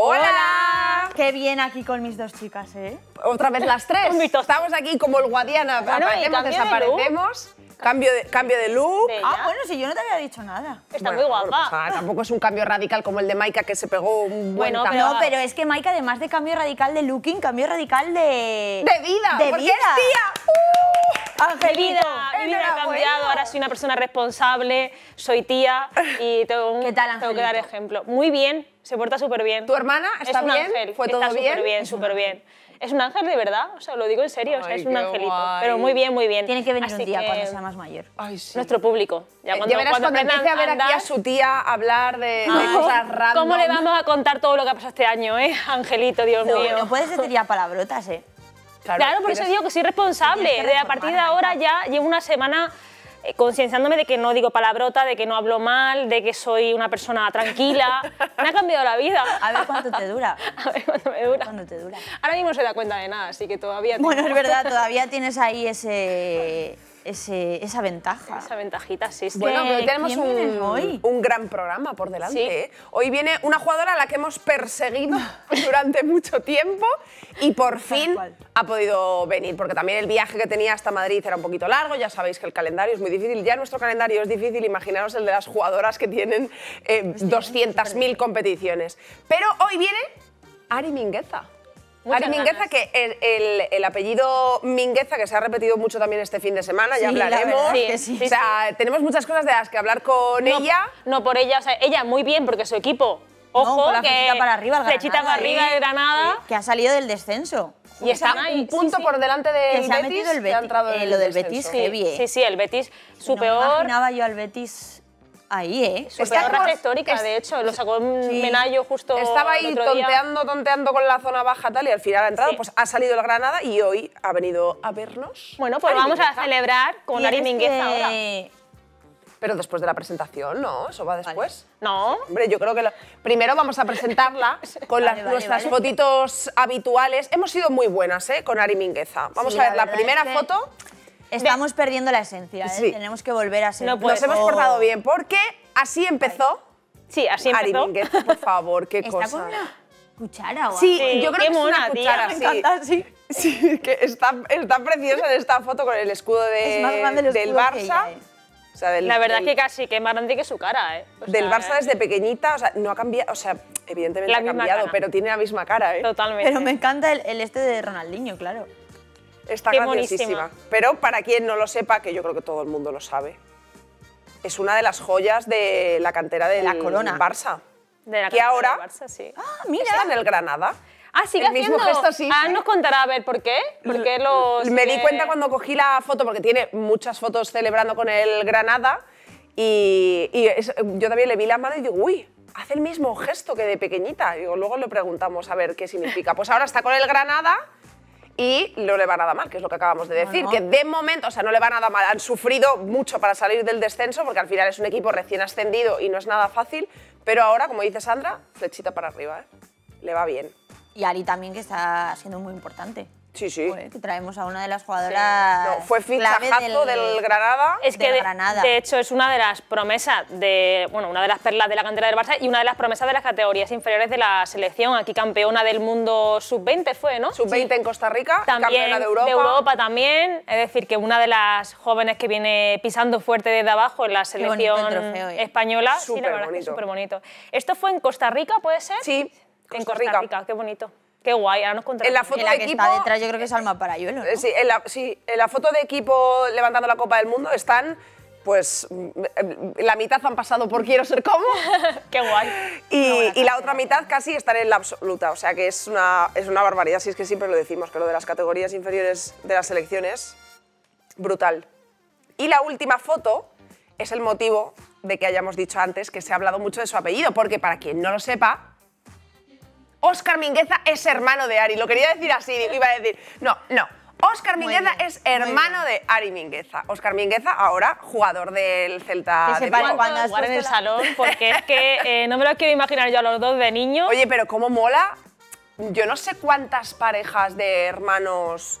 ¡Hola! Qué bien aquí con mis dos chicas, ¿eh? Otra vez las tres. Estamos aquí como el Guadiana, bueno, aparecemos, desaparecemos. cambio, de, cambio de look. ah, bueno, si yo no te había dicho nada. Está muy guapa. tampoco es un cambio radical como el de Maika, que se pegó un buen bueno, pero, No, pero es que Maika, además de cambio radical de looking, cambio radical de... De vida. De porque vida. Es tía. Uh. Angelito, mi vida, ha cambiado, ahora soy una persona responsable, soy tía y tengo, ¿Qué tal, tengo que dar ejemplo. Muy bien, se porta súper bien. ¿Tu hermana está bien? ¿Fue todo bien? Súper bien, súper bien. Es un ángel de verdad, o sea, lo digo en serio, es un angelito. Pero muy bien, muy bien. Tiene que venir a un día cuando sea más mayor. Nuestro público. Ya, eh, cuando, verás cuando, empiece a ver aquí a su tía hablar de, cosas raras. ¿Cómo le vamos a contar todo lo que ha pasado este año, eh? Angelito, Dios mío. No puedes decir ya palabrotas, eh. Claro, por eso digo que soy responsable. desde a partir de ahora ya llevo una semana eh, concienciándome de que no digo palabrota, de que no hablo mal, de que soy una persona tranquila. Me ha cambiado la vida. A ver cuánto te dura. A ver cuánto me dura. Cuánto te dura. Ahora mismo no se da cuenta de nada, así que todavía... Bueno, es verdad, todavía tienes ahí ese esa ventaja. Esa ventajita, sí. Bueno, pero tenemos un, gran programa por delante. ¿eh? Hoy viene una jugadora a la que hemos perseguido durante mucho tiempo y por fin ha podido venir, porque también el viaje que tenía hasta Madrid era un poquito largo, ya sabéis que el calendario es muy difícil, ya nuestro calendario es difícil, imaginaros el de las jugadoras que tienen 200.000 eh, pues competiciones. Pero hoy viene Ari Mingueza. Ari Mingueza, que el, el, apellido Mingueza, que se ha repetido mucho también este fin de semana, ya hablaremos. o sea, tenemos muchas cosas de las que hablar con ella. No por ella, o sea, ella muy bien, porque su equipo Ojo, que para arriba, flechita arriba ¿eh? de Granada. que ha salido del descenso. Y está un punto por delante del Betis. el eh, lo del Betis, bien. Sí, sí, el Betis, su peor. No yo al Betis ahí, ¿eh? Su histórica, de hecho, lo sacó un Menayo justo Estaba ahí tonteando, tonteando con la zona baja tal y al final ha entrado, pues ha salido el Granada y hoy ha venido a vernos. Bueno, pues vamos a celebrar con Ari Mingueza ahora. Pero después de la presentación, ¿no? Eso va después. No. Hombre, yo creo que primero vamos a presentarla con nuestras fotitos habituales. Hemos sido muy buenas, ¿eh? Con Ari Mingueza. Vamos a ver la, primera foto Estamos perdiendo la esencia, ¿eh? tenemos que volver a ser. pues, Nos hemos portado bien, porque así empezó. Sí, así empezó. Ari por favor, qué cosa. Con una cuchara o sí, sí, yo creo que es una cuchara, sí. Me encanta, sí. está, está preciosa esta foto con el escudo de, del Barça. la verdad que casi, que es más grande que su cara, eh. del Barça desde pequeñita, o sea, no ha cambiado, o sea, evidentemente ha cambiado, pero tiene la misma cara, eh. Totalmente. Pero me encanta el este de Ronaldinho, claro. Está Pero para quien no lo sepa, que yo creo que todo el mundo lo sabe, es una de las joyas de la cantera de la corona. Barça. De la que ahora Barça, sí. ah, mira. está en el Granada. Ah, sigue el haciendo. Mismo gesto, sí, ah, nos contará a ver por qué. porque los Me di cuenta cuando cogí la foto, porque tiene muchas fotos celebrando con el Granada. Y, yo también le vi la mano y digo, uy, hace el mismo gesto que de pequeñita. y luego le preguntamos a ver qué significa. Pues ahora está con el Granada y no le va nada mal, que es lo que acabamos de decir, que de momento, o sea, no le va nada mal, han sufrido mucho para salir del descenso porque al final es un equipo recién ascendido y no es nada fácil, pero ahora, como dice Sandra, flechita para arriba, ¿eh? le va bien. Y Ari también, que está siendo muy importante. Sí, sí. traemos a una de las jugadoras. fue fichajazo del, Granada. Es que de, hecho es una de las promesas de, bueno, una de las perlas de la cantera del Barça y una de las promesas de las categorías inferiores de la selección. Aquí campeona del mundo sub-20 fue, ¿no? Sub-20 en Costa Rica, también, campeona de Europa. De Europa también. Es decir, que una de las jóvenes que viene pisando fuerte desde abajo en la selección eh. española. Súper sí, la verdad bonito. es súper bonito. ¿Esto fue en Costa Rica, puede ser? Sí, en Costa Rica qué bonito. Qué guay, ahora nos En la foto de que equipo, está detrás es Alma Parayuelo, ¿no? Sí en, la, foto de equipo levantando la Copa del Mundo están pues mm, la mitad han pasado por quiero ser como. Qué guay. Y, la otra mitad casi están en la absoluta. O sea que es una, es una barbaridad, si es que siempre lo decimos, que lo de las categorías inferiores de las selecciones, brutal. Y la última foto es el motivo de que hayamos dicho antes que se ha hablado mucho de su apellido, porque para quien no lo sepa, Óscar Mingueza es hermano de Ari. Lo quería decir así, iba a decir. No, no. Óscar Mingueza es hermano de Ari Mingueza. Óscar Mingueza, ahora jugador del Celta. de Vigo. cuándo jugar en el salón, porque es que eh, no me lo quiero imaginar yo a los dos de niño. Oye, pero cómo mola. Yo no sé cuántas parejas de hermanos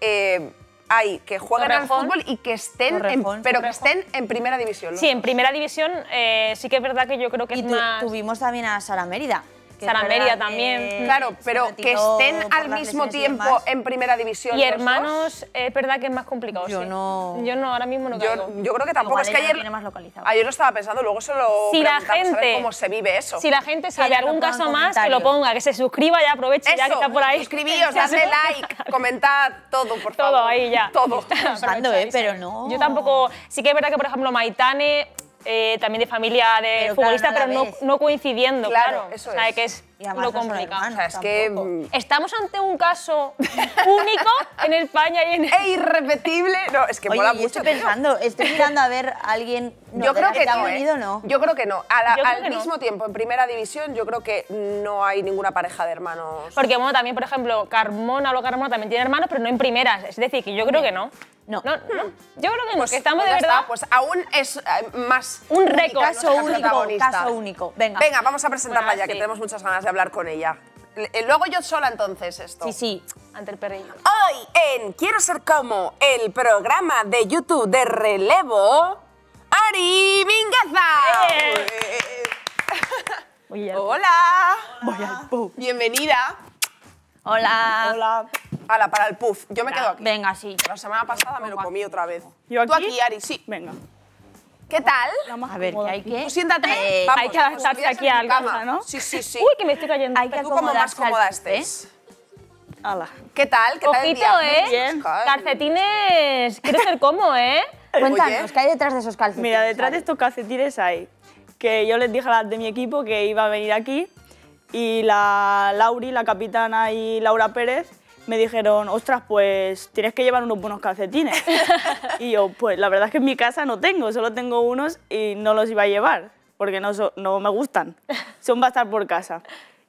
eh, hay que juegan al fútbol y que estén, en, pero que estén en primera división. Sí, en primera división eh, sí que es verdad que yo creo que tuvimos también a Sara Mérida. Sara también. Eh, claro, pero que estén al mismo tiempo en primera división. Y hermanos, es verdad que es más complicado. Yo no. Yo no, ahora mismo no Yo, creo que tampoco. es que ayer. lo estaba pensando, luego se lo. Si la gente. Cómo se vive eso. Si la gente sabe algún caso más, que lo ponga, que se suscriba y aproveche ya que está por ahí. Suscribíos, dadle like, comentad todo, por favor. Todo ahí ya. Todo. pero no. Yo tampoco. Sí que es verdad que, por ejemplo, Maitane eh, también de familia de futbolista, pero no, coincidiendo, claro. o que es y lo complicado. es que mm, estamos ante un caso único en España y en... e irrepetible. No, es que mola mucho. Estoy pensando, estoy mirando a ver a alguien. yo creo que ¿eh? no, Yo creo que no. al mismo tiempo, en primera división, yo creo que no hay ninguna pareja de hermanos. Porque bueno, también, por ejemplo, Carmona lo Carmona también tiene hermanos, pero no en primeras. Es decir, que yo creo que no. No. no, Yo creo que no, pues estamos pues de verdad. pues aún es eh, más. Un récord. Caso único. Caso único. Venga. Venga, vamos a presentarla para ya, que tenemos muchas ganas de hablar con ella. Eh, luego yo sola entonces esto. Sí, sí, ante el perrillo. Hoy en Quiero ser como el programa de YouTube de relevo, Ari Mingaza. Hola. Bienvenida. Hola. Hola. para el puff. Yo me quedo aquí. Venga, sí. La semana pasada me lo comí otra vez. ¿Yo Tú aquí, Ari, sí. Venga. ¿Qué tal? A ver, que hay que... siéntate. Eh, vamos, hay que adaptarse aquí a algo, ¿no? Sí, sí, sí. Uy, que me estoy cayendo. Hay que Tú como más cómoda estés. ¡Hala! ¿Qué tal? ¿Qué tal el Ojito, ¿eh? Bien. Pues, calcetines. Quiero ser como, ¿eh? Cuéntanos, ¿qué hay detrás de esos calcetines? Mira, detrás de estos calcetines hay que yo les dije a las de mi equipo que iba a venir aquí y la Lauri, la capitana y Laura Pérez me dijeron, ostras, pues tienes que llevar unos buenos calcetines. y yo, pues la verdad es que en mi casa no tengo, solo tengo unos y no los iba a llevar, porque no, no me gustan, son estar por casa.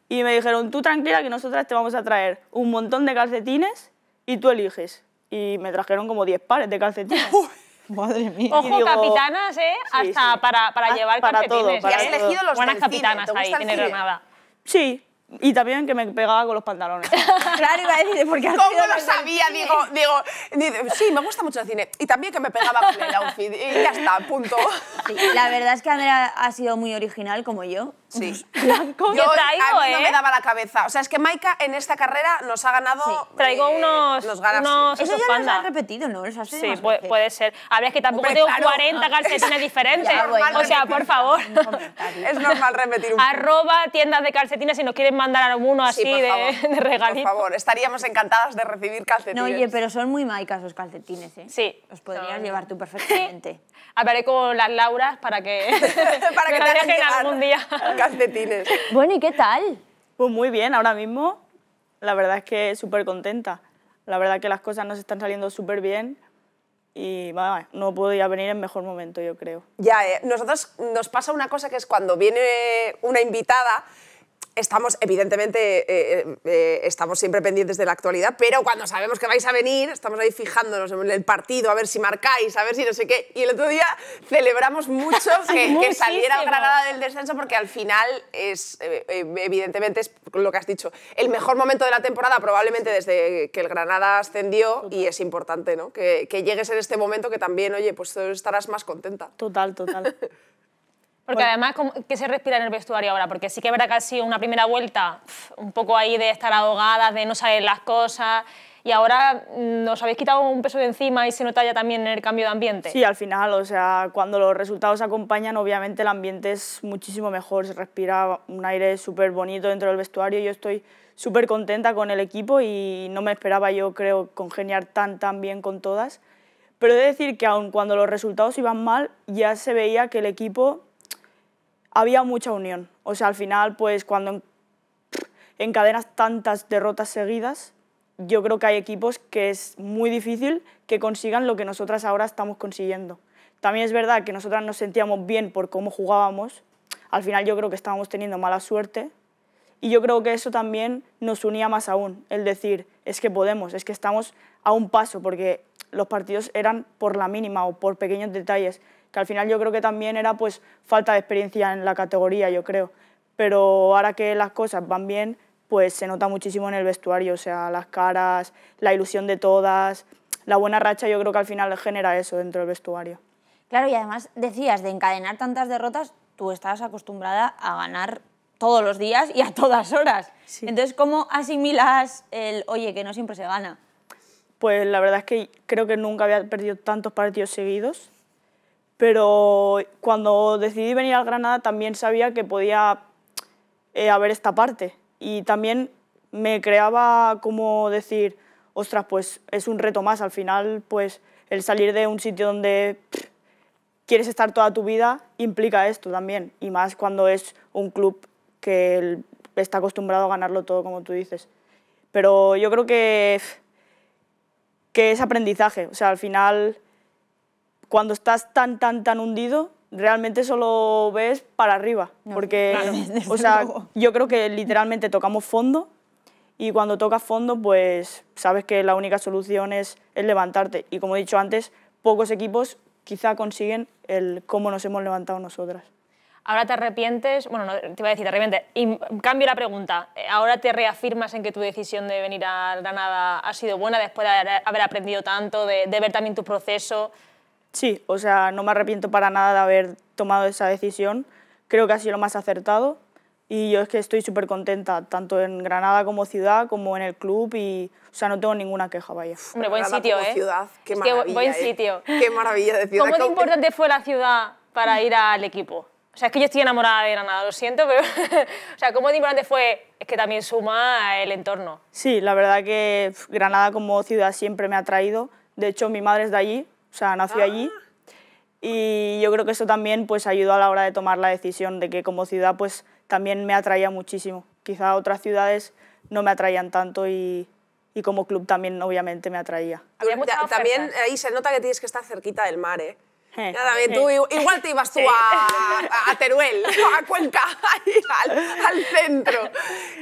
Y me dijeron, tú tranquila que nosotras te vamos a traer un montón de calcetines y tú eliges. Y me trajeron como 10 pares de calcetines. Madre mía. Ojo, capitanas, ¿eh? Hasta para, para ah, llevar para calcetines. y has elegido los Buenas capitanas ahí, en Granada. Sí, y también que me pegaba con los pantalones. claro, iba a decir, porque ¿Cómo lo sabía? Digo, sí, me gusta mucho el cine. Y también que me pegaba con el outfit. Y ya está, punto. Sí, la verdad es que Andrea ha sido muy original, como yo. Sí. Pues, Yo, traigo, a no me eh? daba la cabeza. O sea, es que Maika en esta carrera nos ha ganado... Traigo eh, unos... los ganas unos Eso ya los has repetido, ¿no? Eso sí, puede, ser. A ver, es que tampoco tengo 40 calcetines diferentes. o sea, por favor. Es normal repetir un Arroba tiendas de calcetines si nos quieren mandar alguno así de, de regalito. Por favor, estaríamos encantadas de recibir calcetines. No, oye, pero son muy maicas esos calcetines, ¿eh? Sí. Los podrías llevar tú perfectamente hablaré con las Lauras para que, para que me te dejen algún día. Bueno, ¿y qué tal? Pues muy bien, ahora mismo la verdad es que súper contenta. La verdad que las cosas nos están saliendo súper bien y no podía venir en mejor momento, yo creo. Ya, eh, nosotros nos pasa una cosa que es cuando viene una invitada estamos, evidentemente, eh, eh, eh, estamos siempre pendientes de la actualidad, pero cuando sabemos que vais a venir, estamos ahí fijándonos en el partido, a ver si marcáis, a ver si no sé qué. Y el otro día celebramos mucho que, saliera saliera Granada del descenso, porque al final es, evidentemente, es lo que has dicho, el mejor momento de la temporada, probablemente desde que el Granada ascendió, y es importante, ¿no? Que, que llegues en este momento que también, oye, pues estarás más contenta. Total, total. Porque además, ¿qué se respira en el vestuario ahora? Porque sí que habrá casi una primera vuelta un poco ahí de estar ahogadas, de no saber las cosas. Y ahora nos mm, habéis quitado un peso de encima y se nota ya también en el cambio de ambiente. Sí, al final, o sea, cuando los resultados acompañan, obviamente el ambiente es muchísimo mejor, se respira un aire súper bonito dentro del vestuario. Yo estoy súper contenta con el equipo y no me esperaba, yo creo, congeniar tan, tan bien con todas. Pero he de decir que aun cuando los resultados iban mal, ya se veía que el equipo había mucha unión. O sea, al final, pues cuando encadenas tantas derrotas seguidas, yo creo que hay equipos que es muy difícil que consigan lo que nosotras ahora estamos consiguiendo. También es verdad que nosotras nos sentíamos bien por cómo jugábamos. Al final yo creo que estábamos teniendo mala suerte. Y yo creo que eso también nos unía más aún, el decir, es que podemos, es que estamos a un paso, porque los partidos eran por la mínima o por pequeños detalles que al final yo creo que también era pues falta de experiencia en la categoría, yo creo. Pero ahora que las cosas van bien, pues se nota muchísimo en el vestuario, o sea, las caras, la ilusión de todas, la buena racha yo creo que al final genera eso dentro del vestuario. Claro, y además decías, de encadenar tantas derrotas, tú estabas acostumbrada a ganar todos los días y a todas horas. Entonces, ¿cómo asimilas el, oye, que no siempre se gana? Pues la verdad es que creo que nunca había perdido tantos partidos seguidos pero cuando decidí venir al Granada también sabía que podía eh, haber esta parte y también me creaba como decir, ostras, pues es un reto más, al final pues el salir de un sitio donde quieres estar toda tu vida implica esto también, y más cuando es un club que está acostumbrado a ganarlo todo, como tú dices. Pero yo creo que, que es aprendizaje, o sea, al final cuando estás tan, tan, tan hundido, realmente solo ves para arriba. porque, o sea, yo creo que literalmente tocamos fondo y cuando tocas fondo, pues sabes que la única solución es, levantarte. Y como he dicho antes, pocos equipos quizá consiguen el cómo nos hemos levantado nosotras. Ahora te arrepientes, bueno, no, te iba a decir, te arrepientes, y cambio la pregunta. Ahora te reafirmas en que tu decisión de venir a Granada ha sido buena después de haber aprendido tanto, de, de ver también tu proceso. Sí, o sea, no me arrepiento para nada de haber tomado esa decisión. Creo que ha sido lo más acertado y yo es que estoy súper contenta, tanto en Granada como ciudad, como en el club y, o sea, no tengo ninguna queja, vaya. Hombre, buen sitio, ¿eh? ciudad, qué maravilla. buen ¿eh? sitio. Qué maravilla de ciudad. ¿Cómo tan importante fue la ciudad para ir al equipo? O sea, es que yo estoy enamorada de Granada, lo siento, pero... o sea, ¿cómo tan importante fue? Es que también suma el entorno. Sí, la verdad que Granada como ciudad siempre me ha traído. De hecho, mi madre es de allí, o sea, nació ah. allí. Y yo creo que eso también pues ayudó a la hora de tomar la decisión de que como ciudad pues también me atraía muchísimo. Quizá otras ciudades no me atraían tanto y, como club también obviamente me atraía. también ahí se nota que tienes que estar cerquita del mar, ¿eh? eh, eh igual te ibas tú a, Teruel, a Cuenca, al, centro.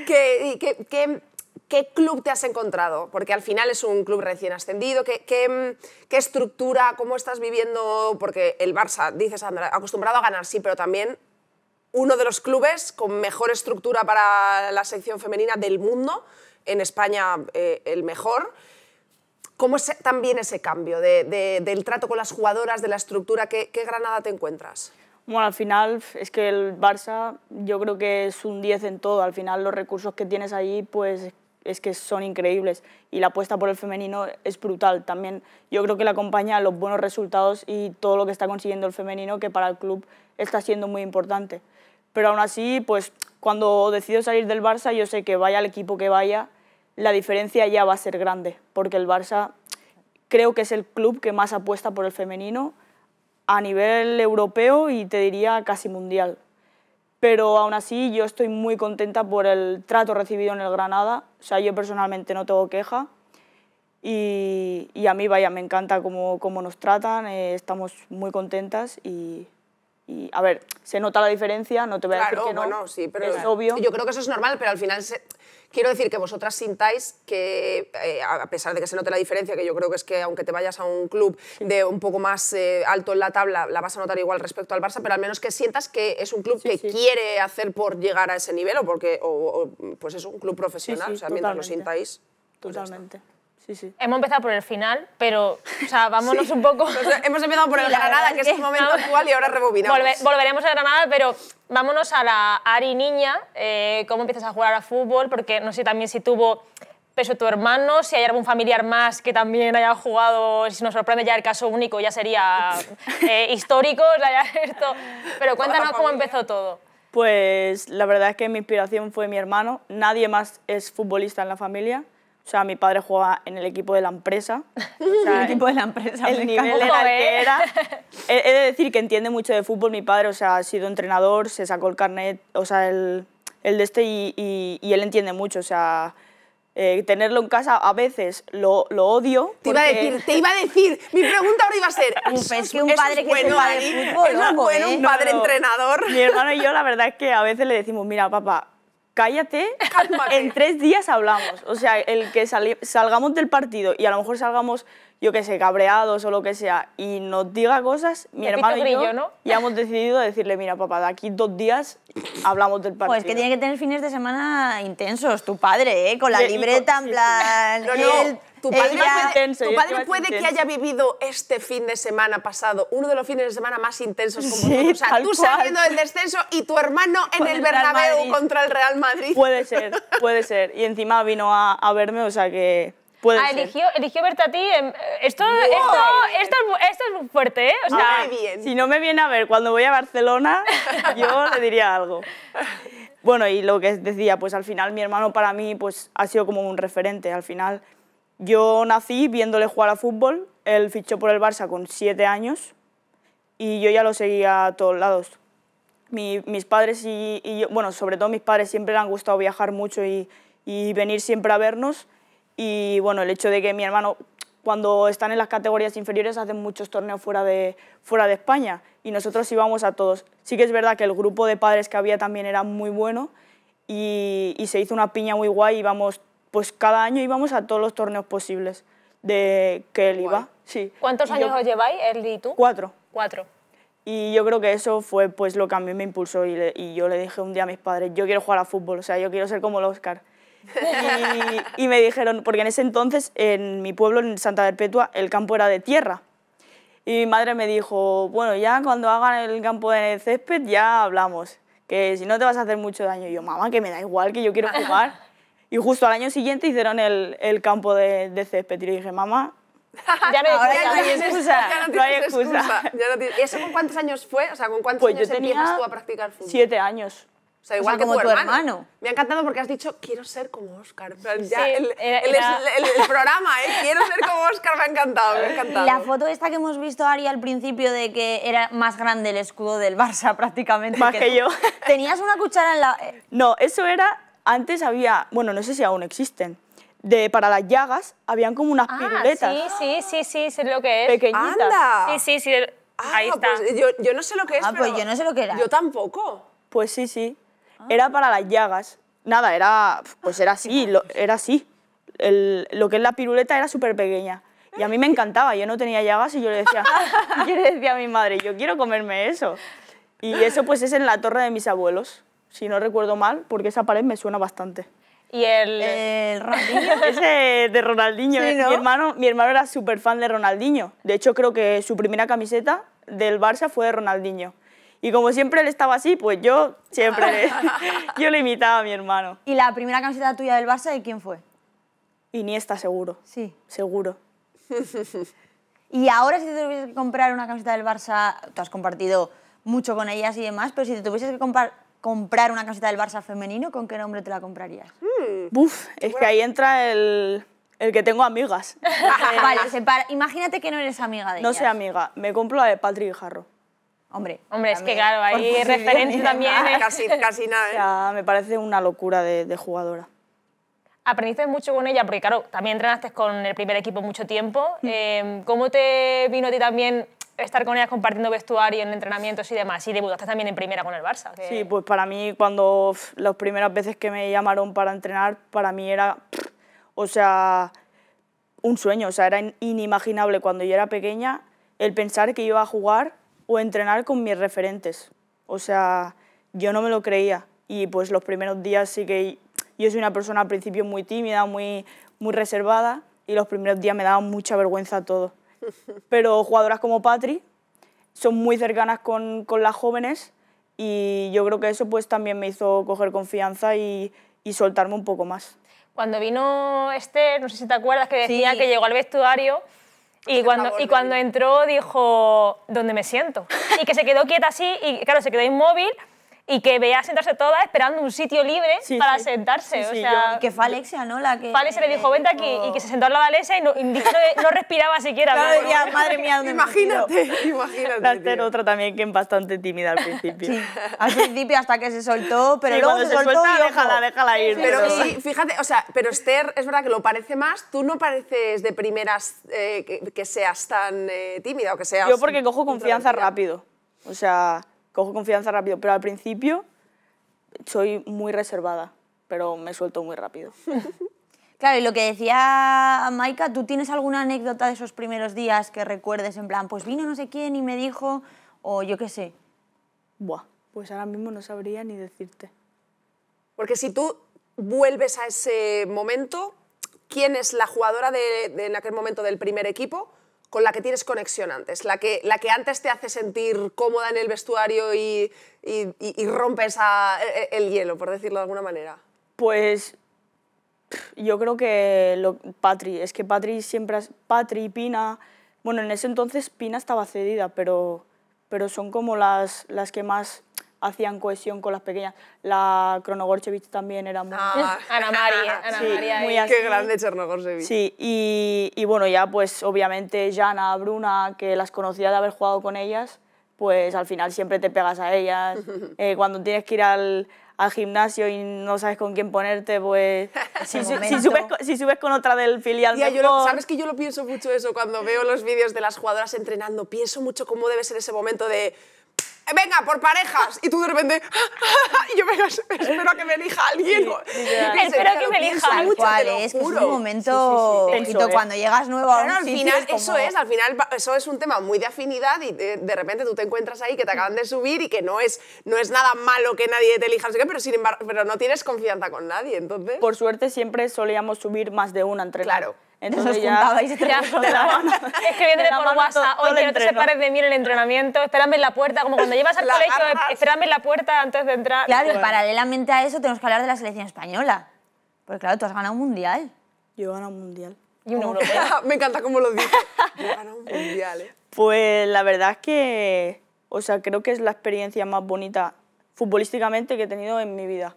¿Qué, que ¿Qué club te has encontrado? Porque al final es un club recién ascendido. ¿Qué, qué, mm, estructura, cómo estás viviendo? Porque el Barça, dices, ha acostumbrado a ganar, sí, pero también uno de los clubes con mejor estructura para la sección femenina del mundo, en España eh, el mejor. ¿Cómo es también ese cambio del trato con las jugadoras, de la estructura? ¿Qué, Granada te encuentras? Bueno, al final es que el Barça yo creo que es un 10 en todo. Al final los recursos que tienes ahí, pues es que son increíbles y la apuesta por el femenino es brutal. También yo creo que le acompaña los buenos resultados y todo lo que está consiguiendo el femenino, que para el club está siendo muy importante. Pero aún así, pues cuando decido salir del Barça, yo sé que vaya el equipo que vaya, la diferencia ya va a ser grande, porque el Barça creo que es el club que más apuesta por el femenino a nivel europeo y te diría casi mundial pero aún así yo estoy muy contenta por el trato recibido en el Granada, o sea, yo personalmente no tengo queja y, a mí, vaya, me encanta cómo, cómo nos tratan, eh, estamos muy contentas y y a ver, se nota la diferencia, no te voy a decir que no, sí, pero es obvio. Yo creo que eso es normal, pero al final quiero decir que vosotras sintáis que eh, a pesar de que se note la diferencia, que yo creo que es que aunque te vayas a un club de un poco más eh, alto en la tabla, la vas a notar igual respecto al Barça, pero al menos que sientas que es un club que quiere hacer por llegar a ese nivel o porque pues es un club profesional, o sea, mientras lo sintáis. Pues totalmente. Hemos empezado por el final, pero o sea, vámonos un poco. hemos empezado por el Granada, que es el momento actual, y ahora rebobinamos. volveremos a Granada, pero vámonos a la Ari niña. Eh, ¿Cómo empiezas a jugar al fútbol? Porque no sé también si tuvo peso tu hermano, si hay algún familiar más que también haya jugado, si nos sorprende ya el caso único, ya sería eh, histórico. esto. Pero cuéntanos cómo empezó todo. Pues la verdad es que mi inspiración fue mi hermano. Nadie más es futbolista en la familia. O sea, mi padre jugaba en el equipo de la empresa. O el equipo de la empresa. El nivel era el He, de decir que entiende mucho de fútbol. Mi padre, o sea, ha sido entrenador, se sacó el carnet, o sea, el, el de este y, y, él entiende mucho. O sea, eh, tenerlo en casa a veces lo, lo odio. Te iba a decir, te iba a decir. Mi pregunta ahora iba a ser. es un padre que bueno, ¿Es bueno ¿eh? un padre entrenador. Mi hermano y yo, la verdad es que a veces le decimos, mira, papá, cállate, en tres días hablamos. O sea, el que salgamos del partido y a lo mejor salgamos, yo qué sé, cabreados o lo que sea, y nos diga cosas, mi hermano y yo ya hemos decidido decirle, mira papá, de aquí dos días hablamos del partido. Pues que tiene que tener fines de semana intensos, tu padre, ¿eh? Con la libreta en plan... Tu padre, puede que haya vivido este fin de semana pasado, uno de los fines de semana más intensos como O sea, tú saliendo del descenso y tu hermano en el, Bernabéu contra el Real Madrid. Puede ser, puede ser. Y encima vino a, verme, o sea que... Puede ah, ser. eligió, eligió verte a ti. Esto, wow. esto, esto, es fuerte, ¿eh? O sea, si no me viene a ver cuando voy a Barcelona, yo le diría algo. Bueno, y lo que decía, pues al final mi hermano para mí pues, ha sido como un referente. Al final yo nací viéndole jugar a fútbol, él fichó por el Barça con siete años y yo ya lo seguía a todos lados. mis padres y, bueno, sobre todo mis padres siempre le han gustado viajar mucho y, venir siempre a vernos y bueno, el hecho de que mi hermano cuando están en las categorías inferiores hacen muchos torneos fuera de, fuera de España y nosotros íbamos a todos. Sí que es verdad que el grupo de padres que había también era muy bueno y, se hizo una piña muy guay, y íbamos pues cada año íbamos a todos los torneos posibles de que él iba. Sí. ¿Cuántos años os lleváis, él y tú? Cuatro. Cuatro. Y yo creo que eso fue pues lo que a mí me impulsó y, yo le dije un día a mis padres, yo quiero jugar a fútbol, o sea, yo quiero ser como el Oscar. y, me dijeron, porque en ese entonces en mi pueblo, en Santa Perpetua, el campo era de tierra. Y mi madre me dijo, bueno, ya cuando hagan el campo de césped ya hablamos, que si no te vas a hacer mucho daño. Y yo, mamá, que me da igual, que yo quiero jugar. Y justo al año siguiente hicieron el, el campo de, de, césped y le dije, mamá, ya no hay excusa. Ya no hay excusa. ¿Y eso con cuántos años fue? O sea, ¿con cuántos pues años yo tenía empiezas tú a practicar fútbol? Siete años. O sea, igual que tu, hermano. Me ha encantado porque has dicho, quiero ser como Oscar. sí, el, era, el, programa, ¿eh? quiero ser como Oscar, me ha encantado, me La foto esta que hemos visto, Ari, al principio de que era más grande el escudo del Barça prácticamente. Más que yo. ¿Tenías una cuchara en la...? Eh? No, eso era antes había, bueno, no sé si aún existen, de, para las llagas habían como unas ah, piruletas. Sí, sí, sí, sí, es lo que es. Pequeñitas. Anda. Sí, sí, sí. Ah, ahí está. Pues yo, no sé lo que es. Ah, pues yo no sé lo que era. Yo tampoco. Pues sí, sí. Era para las llagas. Nada, era. Pues era así, era así. lo que es la piruleta era súper pequeña. Y a mí me encantaba, yo no tenía llagas y yo le decía, yo le decía a mi madre, yo quiero comerme eso. Y eso pues es en la torre de mis abuelos si no recuerdo mal, porque esa pared me suena bastante. Y el... El Ronaldinho. Ese de Ronaldinho. Eh. mi, hermano, mi hermano era súper fan de Ronaldinho. De hecho, creo que su primera camiseta del Barça fue de Ronaldinho. Y como siempre él estaba así, pues yo siempre yo le imitaba a mi hermano. ¿Y la primera camiseta tuya del Barça de quién fue? Iniesta, seguro. Sí. Seguro. y ahora si te tuvieses que comprar una camiseta del Barça, tú has compartido mucho con ellas y demás, pero si te tuvieses que comprar comprar una camiseta del Barça femenino, ¿con qué nombre te la comprarías? Mm. es que ahí entra el, el que tengo amigas. Ah, vale, imagínate que no eres amiga de no No soy amiga, me compro a de Patrick Jarro. Hombre, Hombre es que claro, ahí referente también. es... Casi, casi nada. ¿eh? me parece una locura de, jugadora aprendiste mucho con ella, porque claro, también entrenaste con el primer equipo mucho tiempo. Hmm. Em, ¿Cómo te vino a ti también estar con ellas compartiendo vestuario en entrenamientos y demás. Y debutaste también en primera con el Barça. Sí, pues para mí cuando las primeras veces que me llamaron para entrenar, para mí era, o sea, un sueño, o sea, era inimaginable cuando yo era pequeña el pensar que iba a jugar o entrenar con mis referentes. O sea, yo no me lo creía y pues los primeros días sí que yo soy una persona al principio muy tímida, muy, muy reservada y los primeros días me daba mucha vergüenza todo. Pero jugadoras como Patri son muy cercanas con, con las jóvenes y yo creo que eso pues también me hizo coger confianza y, y soltarme un poco más. Cuando vino Esther, no sé si te acuerdas, que decía que llegó al vestuario y cuando, y cuando entró dijo, ¿dónde me siento? Y que se quedó quieta así y claro, se quedó inmóvil y que veía sentarse toda esperando un sitio libre para sentarse. o sea, que fue Alexia, ¿no? La que, Alexia le dijo, vente aquí, y que se sentó al lado de y no, no, respiraba siquiera. Claro, madre mía, ¿dónde Imagínate, imagínate. Esther, otra también, que es bastante tímida al principio. al principio hasta que se soltó, pero luego se, soltó y déjala, déjala ir. pero sí, fíjate, o sea, pero Esther, es verdad que lo parece más, tú no pareces de primeras eh, que, seas tan eh, tímida o que seas... Yo porque cojo confianza rápido, o sea cojo confianza rápido, pero al principio soy muy reservada, pero me suelto muy rápido. Claro, y lo que decía Maika, ¿tú tienes alguna anécdota de esos primeros días que recuerdes en plan, pues vino no sé quién y me dijo, o yo qué sé? Buah, pues ahora mismo no sabría ni decirte. Porque si tú vuelves a ese momento, ¿quién es la jugadora en aquel momento del primer equipo? con la que tienes conexión antes, la que, la que antes te hace sentir cómoda en el vestuario y, rompes e, e, el, hielo, por decirlo de alguna manera? Pues yo creo que Patri, es que Patri siempre, Patri, Pina, bueno, en ese entonces Pina estaba cedida, pero, pero son como las, las que más hacían cohesión con las pequeñas. La Kronogorchevich también era muy... Ah. Ana María, muy Qué grande Chernogorchevich. Sí, y, bueno, ya pues obviamente Jana, Bruna, que las conocía de haber jugado con ellas, pues al final siempre te pegas a ellas. Eh, cuando tienes que ir al, gimnasio y no sabes con quién ponerte, pues si, subes, con otra del filial Sabes que yo lo pienso mucho eso cuando veo los vídeos de las jugadoras entrenando, pienso mucho cómo debe ser ese momento de venga, por parejas. Y tú de repente, yo, espero que me elija alguien. espero que, me elija. Mucho, es? Que es un momento, eh. cuando llegas nuevo a un al final, eso es, al final, eso es un tema muy de afinidad y de, repente tú te encuentras ahí que te acaban de subir y que no es, no es nada malo que nadie te elija, pero sin embargo, pero no tienes confianza con nadie, entonces... Por suerte siempre solíamos subir más de una entre Claro. Entonces os ya, y que ya te la, viene por WhatsApp, hoy que no te separes de mí en el entrenamiento, espérame en la puerta, como cuando llevas al colegio, eh, en la puerta antes de entrar. Claro, y paralelamente a eso tenemos que hablar de la selección española. Porque claro, tú has ganado un mundial. Yo he ganado un mundial. Y un europeo. Me encanta cómo lo dices. Yo he ganado un mundial, eh. Pues la verdad es que, o sea, creo que es la experiencia más bonita futbolísticamente que he tenido en mi vida.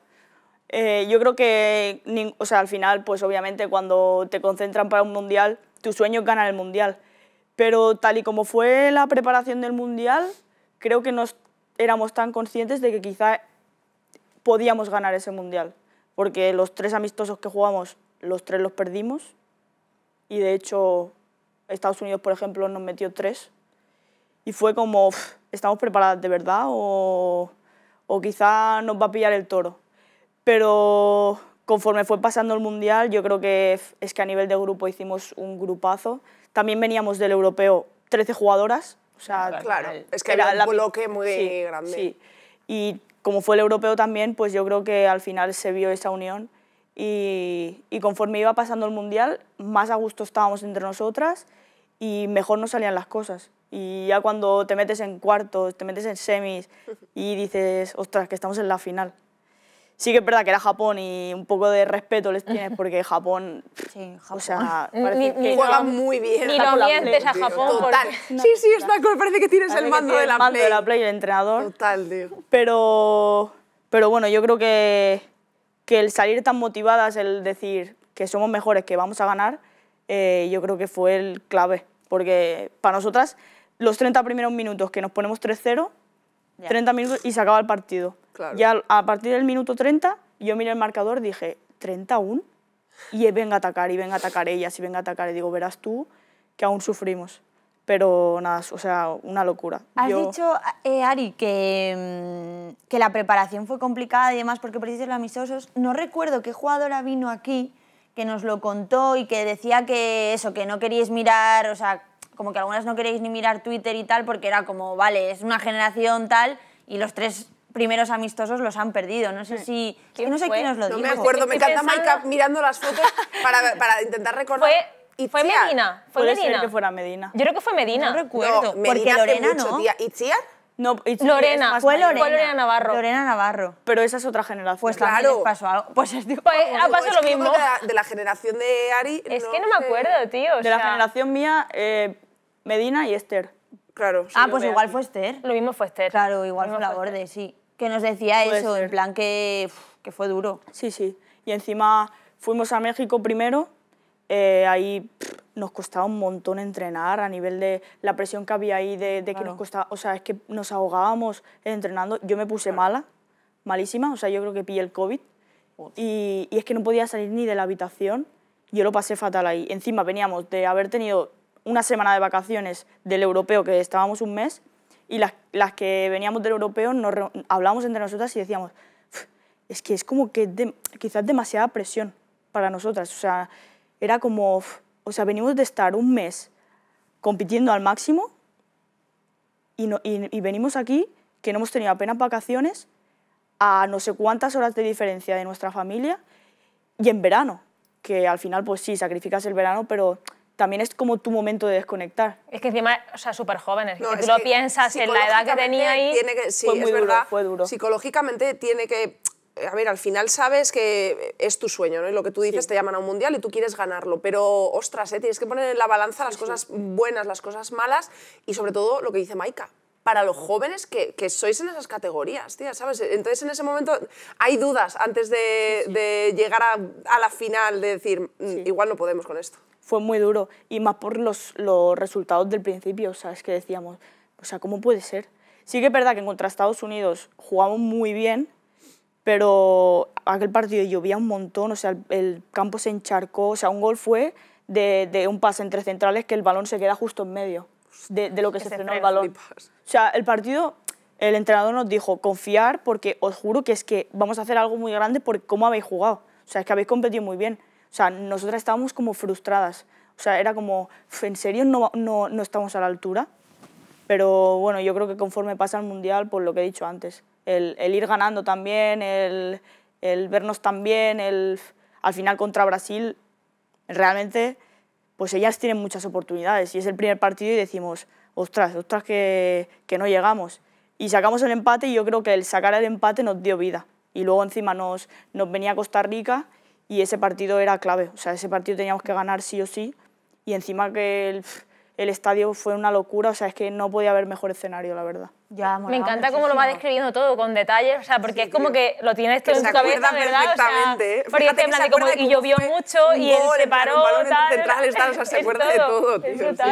Eh, yo creo que, o sea, al final, pues obviamente cuando te concentran para un mundial, tu sueño es ganar el mundial. Pero tal y como fue la preparación del mundial, creo que no éramos tan conscientes de que quizá podíamos ganar ese mundial. Porque los tres amistosos que jugamos, los tres los perdimos. Y de hecho, Estados Unidos, por ejemplo, nos metió tres. Y fue como, ¿estamos preparados de verdad? o, o quizá nos va a pillar el toro pero conforme fue pasando el Mundial, yo creo que es que a nivel de grupo hicimos un grupazo. También veníamos del europeo 13 jugadoras. O sea, claro, es que era un bloque muy grande. Sí. Y como fue el europeo también, pues yo creo que al final se vio esa unión. Y, y, conforme iba pasando el mundial, más a gusto estábamos entre nosotras y mejor nos salían las cosas. Y ya cuando te metes en cuartos, te metes en semis y dices, ostras, que estamos en la final, sí que es verdad que era Japón y un poco de respeto les tienes porque Japón, sí, Japón. o sea, muy bien. Ni lo mientes a Japón. Total. sí, sí, está, parece que tienes el mando, de, la el mando de la play, el entrenador. Total, tío. Pero, pero bueno, yo creo que, que el salir tan motivadas, el decir que somos mejores, que vamos a ganar, eh, yo creo que fue el clave. Porque para nosotras, los 30 primeros minutos que nos ponemos 3-0, 30 minutos y se acaba el partido. Ya a partir del minuto 30, yo miré el marcador y dije, aún? Y venga a atacar, y venga a atacar ellas, y venga a atacar. Y digo, verás tú que aún sufrimos. Pero nada, o sea, una locura. Has dicho, eh, Ari, que, mm, que, la preparación fue complicada y demás porque precisamente los amistosos. No recuerdo qué jugadora vino aquí que nos lo contó y que decía que eso, que no queríais mirar, o sea, como que algunas no queréis ni mirar Twitter y tal porque era como, vale, es una generación tal y los tres primeros amistosos los han perdido. No sé hmm. si... no sé quién os lo dijo. No me acuerdo, me encanta Maika mirando las fotos para, para intentar recordar. Fue y fue Medina. Fue Medina. que fuera Medina. Yo creo que fue Medina. No recuerdo. Lorena no. ¿Y Chia? No, Lorena. Fue Lorena. Navarro. Lorena Navarro. Pero esa es otra generación. Pues claro. Pasó algo. Pues, es, pues, lo mismo. De la, generación de Ari. Es que no me acuerdo, tío. de la generación mía, eh, Medina y Esther. Claro. ah, pues igual fue Esther. Lo mismo fue Esther. Claro, igual fue la borde, sí que nos decía eso, en plan que, fue duro. Sí, sí. Y encima fuimos a México primero, eh, ahí nos costaba un montón entrenar a nivel de la presión que había ahí, de, que nos costaba, o sea, es que nos ahogábamos entrenando. Yo me puse mala, malísima, o sea, yo creo que pillé el COVID. Y, y, es que no podía salir ni de la habitación. Yo lo pasé fatal ahí. Encima veníamos de haber tenido una semana de vacaciones del europeo, que estábamos un mes, y las, que veníamos del europeo no hablábamos entre nosotras y decíamos, es que es como que quizás demasiada presión para nosotras, o sea, era como, o sea, venimos de estar un mes compitiendo al máximo y, y venimos aquí que no hemos tenido apenas vacaciones a no sé cuántas horas de diferencia de nuestra familia y en verano, que al final pues sí, sacrificas el verano, pero también es como tu momento de desconectar. Es que encima, o sea, súper jóvenes, no, tú lo piensas en la edad que tenía ahí. sí, fue muy es duro, verdad. Fue duro. Psicológicamente tiene que a ver, al final sabes que es tu sueño, ¿no? Y lo que tú dices, te llaman a un mundial y tú quieres ganarlo, pero ostras, ¿eh? tienes que poner en la balanza las cosas buenas, las cosas malas y sobre todo lo que dice Maika. Para los jóvenes que, sois en esas categorías, tía, ¿sabes? Entonces en ese momento hay dudas antes de, llegar a, la final, de decir, mm, igual no podemos con esto fue muy duro y más por los, resultados del principio, o sea, es que decíamos, o sea, ¿cómo puede ser? Sí que es verdad que contra Estados Unidos jugamos muy bien, pero aquel partido llovía un montón, o sea, el, campo se encharcó, o sea, un gol fue de, un pase entre centrales que el balón se queda justo en medio de, lo que, se, frenó el balón. O sea, el partido, el entrenador nos dijo, confiar porque os juro que es que vamos a hacer algo muy grande por cómo habéis jugado. O sea, es que habéis competido muy bien. O sea, nosotras estábamos como frustradas. O sea, era como, ¿en serio no, no, no estamos a la altura? Pero bueno, yo creo que conforme pasa el Mundial, por lo que he dicho antes, el, ir ganando también, el, vernos también, el, al final contra Brasil, realmente, pues ellas tienen muchas oportunidades. Y es el primer partido y decimos, ostras, ostras que, que no llegamos. Y sacamos el empate y yo creo que el sacar el empate nos dio vida. Y luego encima nos, nos venía Costa Rica y ese partido era clave, o sea, ese partido teníamos que ganar sí o sí y encima que el, estadio fue una locura, o sea, es que no podía haber mejor escenario, la verdad. me encanta cómo lo va describiendo todo con detalles, o sea, porque es como que lo tienes todo en tu cabeza, ¿verdad? O porque este como, y llovió mucho, y él se paró, tal, tal, o se acuerda de todo,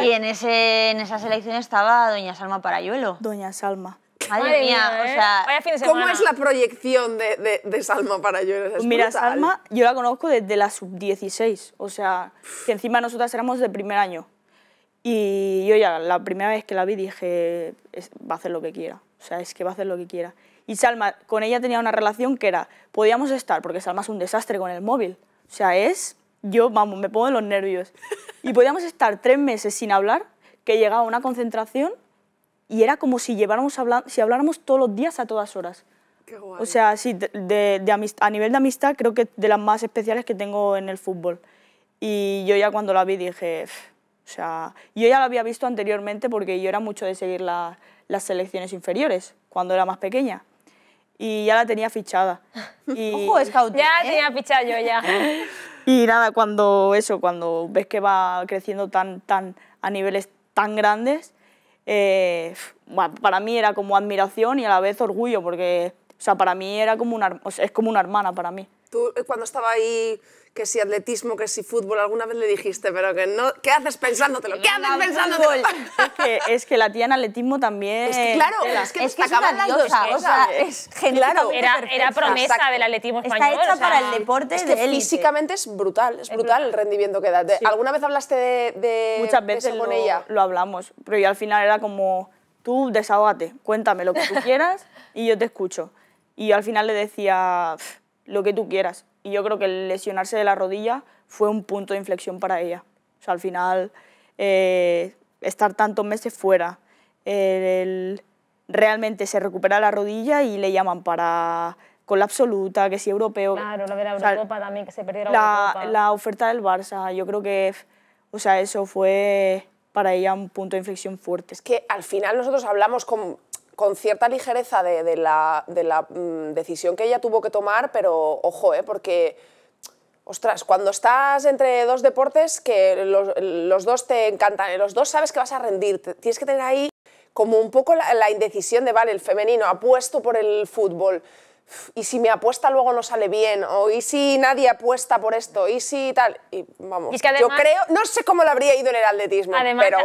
Y en, ese, en esa selección estaba Doña Salma Parayuelo. Doña Salma. Madre, mía, o ¿eh? sea, ¿Cómo es la proyección de, de, Salma para yo Es Mira, Salma, yo la conozco desde la sub-16, o sea, que encima nosotras éramos del primer año. Y yo ya, la primera vez que la vi, dije, va a hacer lo que quiera, o sea, es que va a hacer lo que quiera. Y Salma, con ella tenía una relación que era, podíamos estar, porque Salma es un desastre con el móvil, o sea, es, yo, vamos, me pongo en los nervios. Y podíamos estar tres meses sin hablar, que llegaba una concentración y era como si, lleváramos si habláramos todos los días a todas horas. Qué guay. O sea, sí, de, a nivel de amistad creo que de las más especiales que tengo en el fútbol. Y yo ya cuando la vi dije, o sea, yo ya la había visto anteriormente porque yo era mucho de seguir las selecciones inferiores cuando era más pequeña y ya la tenía fichada. Y... Ojo, scout! Ya la ¿eh? tenía fichada yo ya. y nada, cuando eso, cuando ves que va creciendo tan, tan a niveles tan grandes, eh, para mí era como admiración y a la vez orgullo, porque o sea, para mí era como una, es como una hermana para mí. Tú eh, cuando estaba ahí que si atletismo, que si fútbol, alguna vez le dijiste, pero que no, ¿qué haces pensándotelo? ¿Qué haces pensándotelo? Es que, es que la tía en atletismo también... Es claro, es que, es que es o sea, es era, promesa del atletismo español. Está hecha para el deporte es físicamente es brutal, es brutal el rendimiento que da. ¿Alguna vez hablaste de, Muchas veces con lo hablamos, pero yo al final era como, tú desahógate, cuéntame lo que tú quieras y yo te escucho. Y al final le decía, lo que tú quieras y yo creo que el lesionarse de la rodilla fue un punto de inflexión para ella. O sea, al final, eh, estar tantos meses fuera, realmente se recupera la rodilla y le llaman para con la absoluta, que si europeo... Claro, lo la también, que se la, La oferta del Barça, yo creo que, o sea, eso fue para ella un punto de inflexión fuerte. Es que al final nosotros hablamos con con cierta ligereza de, la, mm, decisión que ella tuvo que tomar, pero ojo, eh, porque, ostras, cuando estás entre dos deportes que los, dos te encantan, los dos sabes que vas a rendir, tienes que tener ahí como un poco la, indecisión de, vale, el femenino apuesto por el fútbol, y si me apuesta luego no sale bien, o y si nadie apuesta por esto, y si tal. Y vamos, yo creo, no sé cómo le habría ido en el atletismo, además, pero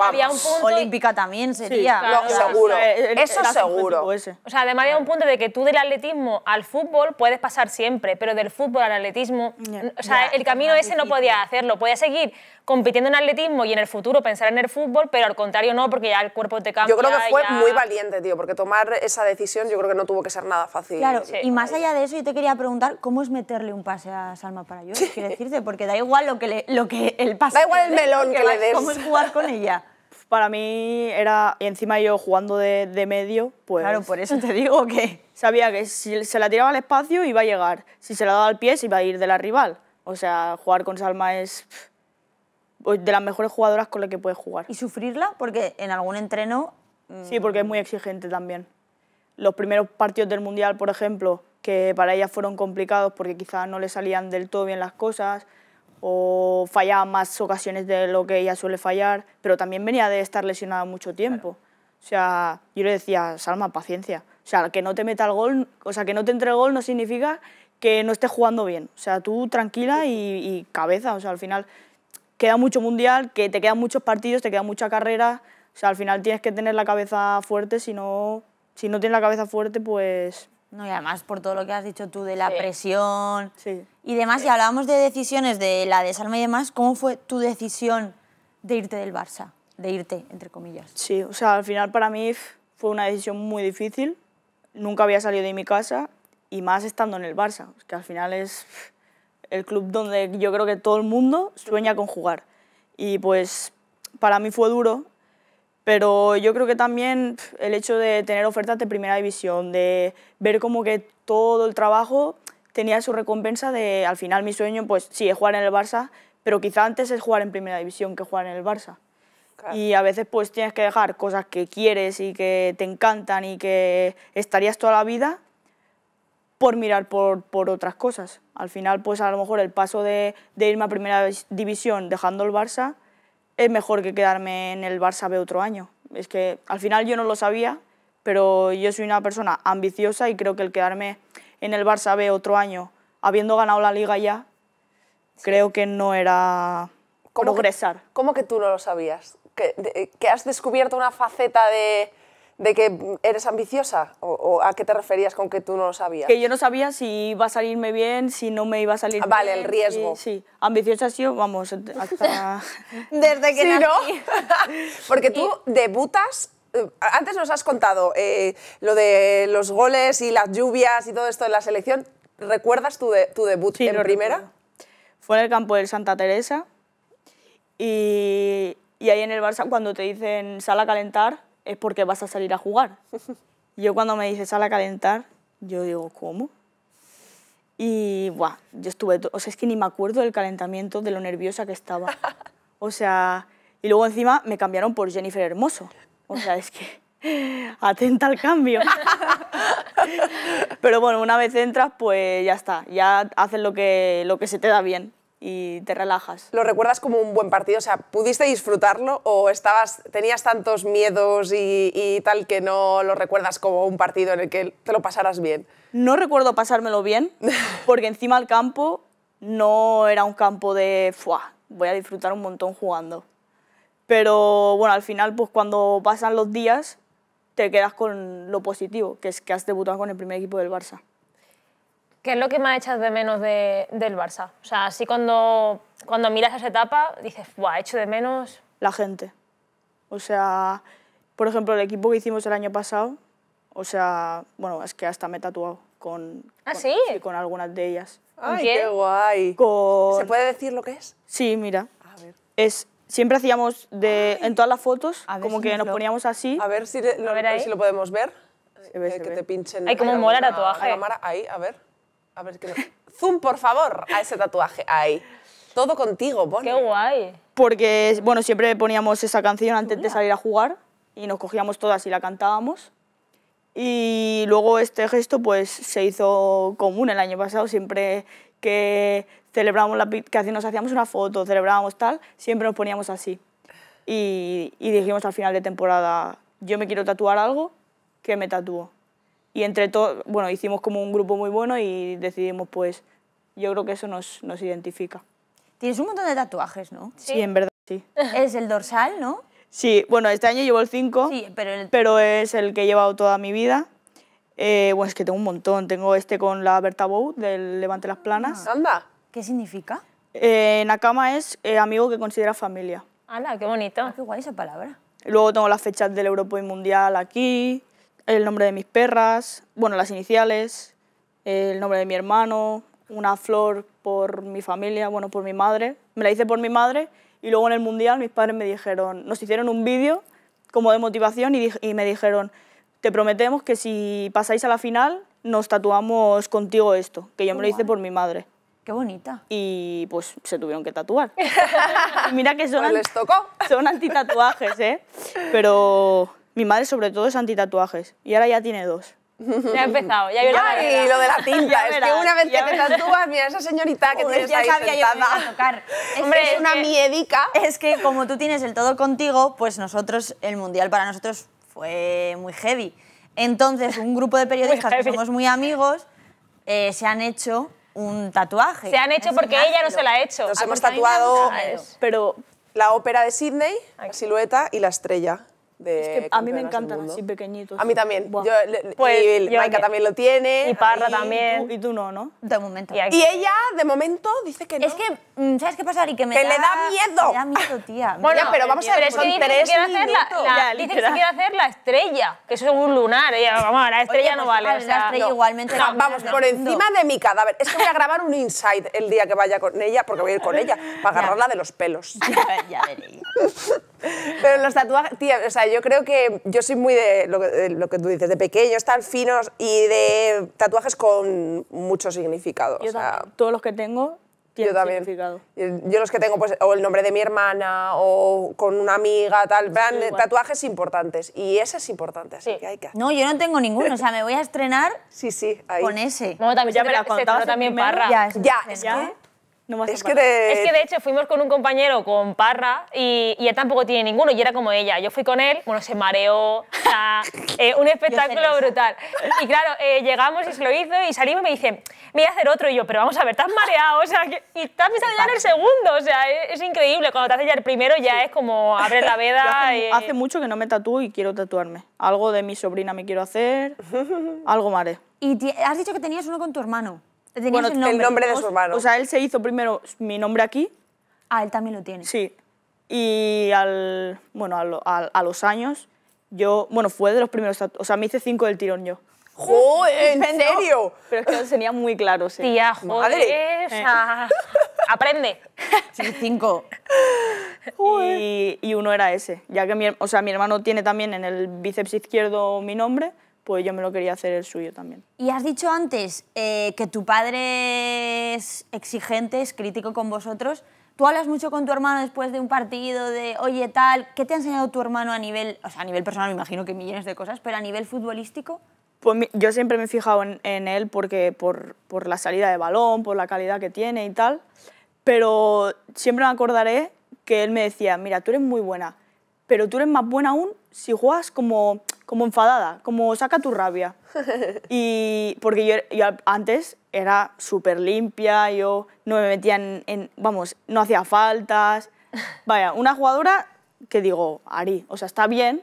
Olímpica también sería. seguro, eso seguro. O sea, además había un punto de que tú del atletismo al fútbol puedes pasar siempre, pero del fútbol al atletismo, o sea, el camino ese no podía hacerlo, podía seguir compitiendo en atletismo y en el futuro pensar en el fútbol, pero al contrario no, porque ya el cuerpo te cambia. Yo creo que fue muy valiente, tío, porque tomar esa decisión yo creo que no tuvo que ser nada fácil más allá de eso, yo te quería preguntar cómo es meterle un pase a Salma para yo, quiero decirte, porque da igual lo que, le, lo el pase. Da igual el melón que, le des. ¿Cómo es jugar con ella? Pues para mí era, y encima yo jugando de, medio, pues... Claro, por eso te digo que... Sabía que si se la tiraba al espacio iba a llegar, si se la daba al pie se iba a ir de la rival. O sea, jugar con Salma es pues, de las mejores jugadoras con las que puedes jugar. ¿Y sufrirla? Porque en algún entreno... Mm, sí, porque es muy exigente también los primeros partidos del Mundial, por ejemplo, que para ella fueron complicados porque quizás no le salían del todo bien las cosas o fallaba más ocasiones de lo que ella suele fallar, pero también venía de estar lesionada mucho tiempo. O sea, yo le decía, Salma, paciencia. O sea, que no te meta el gol, o sea, que no te entre el gol no significa que no estés jugando bien. O sea, tú tranquila y, y cabeza. O sea, al final queda mucho mundial, que te quedan muchos partidos, te queda mucha carrera. O sea, al final tienes que tener la cabeza fuerte, si no si no tiene la cabeza fuerte, pues... No, y además por todo lo que has dicho tú de la presión sí. y demás, y hablábamos de decisiones, de la desarme y demás, ¿cómo fue tu decisión de irte del Barça? De irte, entre comillas. Sí, o sea, al final para mí fue una decisión muy difícil, nunca había salido de mi casa y más estando en el Barça, que al final es el club donde yo creo que todo el mundo sueña con jugar. Y pues para mí fue duro pero yo creo que también el hecho de tener ofertas de primera división, de ver como que todo el trabajo tenía su recompensa de, al final mi sueño, pues sí, es jugar en el Barça, pero quizá antes es jugar en primera división que jugar en el Barça. Y a veces pues tienes que dejar cosas que quieres y que te encantan y que estarías toda la vida por mirar por, por otras cosas. Al final pues a lo mejor el paso de, de irme a primera división dejando el Barça es mejor que quedarme en el Barça B otro año. Es que al final yo no lo sabía, pero yo soy una persona ambiciosa y creo que el quedarme en el Barça B otro año, habiendo ganado la liga ya, creo que no era progresar. ¿Cómo que tú no lo sabías? que has descubierto una faceta de de que eres ambiciosa? ¿O, a qué te referías con que tú no lo sabías? Que yo no sabía si iba a salirme bien, si no me iba a salir ah, vale, bien. Vale, el riesgo. Sí, ambiciosa sí, vamos, hasta... Desde que ¿no? Porque tú debutas eh, antes nos has contado eh, lo de los goles y las lluvias y todo esto en la selección. ¿Recuerdas tu, tu debut en primera? Fue en el campo del Santa Teresa y, y, ahí en el Barça cuando te dicen sal a calentar, es porque vas a salir a jugar. Yo cuando me dice sal a calentar, yo digo, ¿cómo? Y, buah, yo estuve, o sea, es que ni me acuerdo del calentamiento, de lo nerviosa que estaba. O sea, y luego encima me cambiaron por Jennifer Hermoso. O sea, es que atenta al cambio. Pero bueno, una vez entras, pues ya está, ya haces lo que, lo que se te da bien y te relajas. ¿Lo recuerdas como un buen partido? O sea, ¿pudiste disfrutarlo o estabas, tenías tantos miedos y, tal que no lo recuerdas como un partido en el que te lo pasaras bien? No recuerdo pasármelo bien, porque encima el campo no era un campo de ¡fua! voy a disfrutar un montón jugando. Pero bueno, al final, pues cuando pasan los días, te quedas con lo positivo, que es que has debutado con el primer equipo del Barça. ¿Qué es lo que más echas de menos de, del Barça? O sea, así cuando, cuando miras esa etapa, dices, ¡buah, hecho de menos! La gente. O sea, por ejemplo, el equipo que hicimos el año pasado, o sea, bueno, es que hasta me he tatuado con... ¿Ah, con, algunas de ellas. ¡Ay, qué guay! ¿Se puede decir lo que es? Sí, mira. A ver. Es siempre hacíamos de, en todas las fotos, como que nos poníamos así. A ver si, lo, a ver si lo podemos ver. Eh, que te pinchen. Hay como un mola A la ahí, a ver. A ver, Zoom, por favor, a ese tatuaje. Ahí. Todo contigo, pone. Qué guay. Porque, bueno, siempre poníamos esa canción antes de salir a jugar y nos cogíamos todas y la cantábamos. Y luego este gesto pues se hizo común el año pasado, siempre que celebrábamos nos hacíamos una foto, celebrábamos tal, siempre nos poníamos así. Y, y dijimos al final de temporada, yo me quiero tatuar algo, que me tatúo y entre todos, bueno, hicimos como un grupo muy bueno y decidimos, pues, yo creo que eso nos, nos identifica. Tienes un montón de tatuajes, ¿no? Sí, en verdad, sí. es el dorsal, ¿no? Sí, bueno, este año llevo el 5, sí, pero, pero es el que he llevado toda mi vida. Eh, bueno, es que tengo un montón. Tengo este con la Berta Bow del Levante las Planas. Ah. ¡Anda! ¿Qué significa? Eh, Nakama es eh, amigo que considera familia. ¡Hala, qué bonito! Ah, ¡Qué guay esa palabra! Luego tengo las fechas del europa y Mundial aquí, el nombre de mis perras, bueno, las iniciales, el nombre de mi hermano, una flor por mi familia, bueno, por mi madre. Me la hice por mi madre y luego en el mundial mis padres me dijeron, nos hicieron un vídeo como de motivación y, me dijeron, te prometemos que si pasáis a la final nos tatuamos contigo esto, que yo me lo hice por mi madre. Qué bonita. Y pues se tuvieron que tatuar. mira que son, pues les tocó. son antitatuajes, ¿eh? Pero mi madre sobre todo es anti-tatuajes. y ahora ya tiene dos. Ya ha empezado, ya Y lo de la tinta, es que una vez que te tatúas, mira esa señorita que te tienes ya ahí a tocar. Hombre, es, una miedica. Es que como tú tienes el todo contigo, pues nosotros, el Mundial para nosotros fue muy heavy. Entonces, un grupo de periodistas que somos muy amigos eh, se han hecho un tatuaje. Se han hecho porque ella no se la ha hecho. Nos ah, hemos pues tatuado pero la ópera de Sydney, la silueta y la estrella es que a mí me encantan así pequeñitos. A mí también. Pues, y Maika también lo tiene. Y Parra también. y tú no, ¿no? De momento. Y, ella, de momento, dice que no. Es que, mm, ¿sabes qué pasa, y Que, me da, le da miedo. da miedo, tía. Bueno, pero vamos a ver, son tres Dice que quiere hacer la estrella, que eso es un lunar. Ella, vamos, la estrella no pues, vale. La estrella igualmente. vamos, por encima de mi cadáver. Es que voy a grabar un inside el día que vaya con ella, porque voy a ir con ella, para agarrarla de los pelos. Ya, veréis. Pero los tatuajes, tía, o sea, yo creo que yo soy muy de lo que, tú dices, de pequeños tan finos y de tatuajes con mucho significado. todos los que tengo tienen yo también. significado. Yo los que tengo, pues, o el nombre de mi hermana, o con una amiga, tal, plan, tatuajes importantes. Y ese es importante, así que hay que... No, yo no tengo ninguno, o sea, me voy a estrenar sí, sí, con ese. también ya me la también, Parra. Ya, es, ya, es que es, que de... es que de hecho fuimos con un compañero, con Parra, y, y, él tampoco tiene ninguno, y era como ella. Yo fui con él, bueno, se mareó, eh, un espectáculo brutal. Y claro, eh, llegamos y se lo hizo, y salimos y me dice, me voy a hacer otro, y yo, pero vamos a ver, estás mareado, o sea, y estás pensando ya en el segundo, o sea, es, increíble. Cuando te haces ya el primero, ya es como abres la veda. Hace, hace, mucho que no me tatúo y quiero tatuarme. Algo de mi sobrina me quiero hacer, algo mare. Y has dicho que tenías uno con tu hermano bueno, el nombre, nombre de su hermano. O sea, él se hizo primero mi nombre aquí. Ah, él también lo tiene. Sí. Y al, bueno, a, los años, yo, bueno, fue de los primeros, o sea, me hice cinco del tirón yo. ¡Joder! ¿En serio? Pero es que lo muy claro, Tía, joder. Eh. aprende. Sí, cinco. Y, y, uno era ese, ya que o sea, mi hermano tiene también en el bíceps izquierdo mi nombre pues yo me lo quería hacer el suyo también. Y has dicho antes eh, que tu padre es exigente, es crítico con vosotros. Tú hablas mucho con tu hermano después de un partido, de oye tal, ¿qué te ha enseñado tu hermano a nivel, a nivel personal me imagino que millones de cosas, pero a nivel futbolístico? Pues yo siempre me he fijado en, él porque por, por, la salida de balón, por la calidad que tiene y tal, pero siempre me acordaré que él me decía, mira, tú eres muy buena, pero tú eres más buena aún si juegas como, como enfadada, como saca tu rabia. y porque yo, antes era súper limpia, yo no me metía en, vamos, no hacía faltas. Vaya, una jugadora que digo, Ari, o sea, está bien,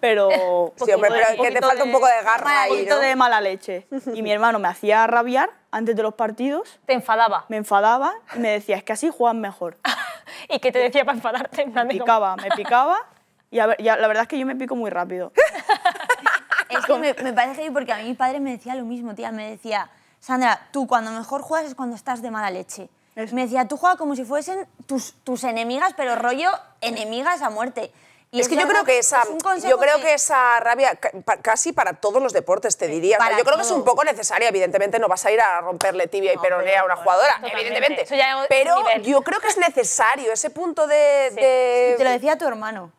pero... sí, hombre, pero que te falta un poco de garra Un poquito de mala leche. Y mi hermano me hacía rabiar antes de los partidos. ¿Te enfadaba? Me enfadaba y me decía, es que así juegas mejor. ¿Y qué te decía para enfadarte? Me picaba, me picaba y, la verdad es que yo me pico muy rápido. es que me, parece que porque a mí mi padre me decía lo mismo, tía. Me decía, Sandra, tú cuando mejor juegas es cuando estás de mala leche. Me decía, tú juegas como si fuesen tus, tus enemigas, pero rollo enemigas a muerte. Y es que yo creo que esa, yo creo que... esa rabia, casi para todos los deportes te eh, diría. yo creo que es un poco necesaria, evidentemente no vas a ir a romperle tibia y peronea a una jugadora, evidentemente. Pero yo creo que es necesario ese punto de... Sí. de... Te lo decía tu hermano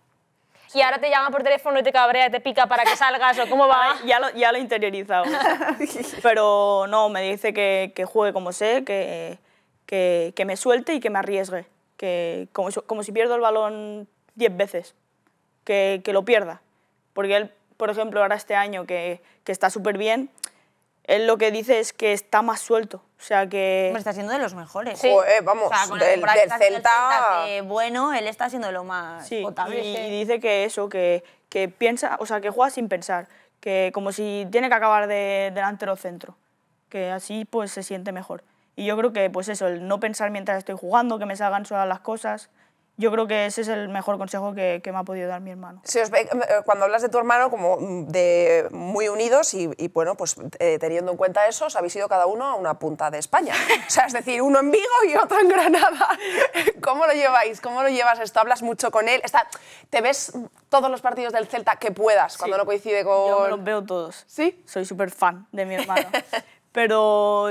y ahora te llama por teléfono y te cabrea, te pica para que salgas o cómo va. ya, lo, ya interiorizado. Pero no, me dice que, que juegue como sé, que, que, me suelte y que me arriesgue. Que como, si pierdo el balón diez veces, que, que lo pierda. Porque él, por ejemplo, ahora este año que, que está súper bien, él lo que dice es que está más suelto. O sea que. está siendo de los mejores. vamos, del, Celta. bueno, él está siendo lo más sí, potable. Y, dice que eso, que, que, piensa, o sea, que juega sin pensar. Que como si tiene que acabar de delantero centro. Que así pues se siente mejor. Y yo creo que pues eso, el no pensar mientras estoy jugando, que me salgan solas las cosas yo creo que ese es el mejor consejo que, me ha podido dar mi hermano. os eh, cuando hablas de tu hermano, como de muy unidos y, bueno, pues eh, teniendo en cuenta eso, os habéis ido cada uno a una punta de España. o sea, es decir, uno en Vigo y otro en Granada. ¿Cómo lo lleváis? ¿Cómo lo llevas esto? ¿Hablas mucho con él? Está, ¿Te ves todos los partidos del Celta que puedas cuando no coincide con...? Yo los veo todos. ¿Sí? Soy súper fan de mi hermano. Pero,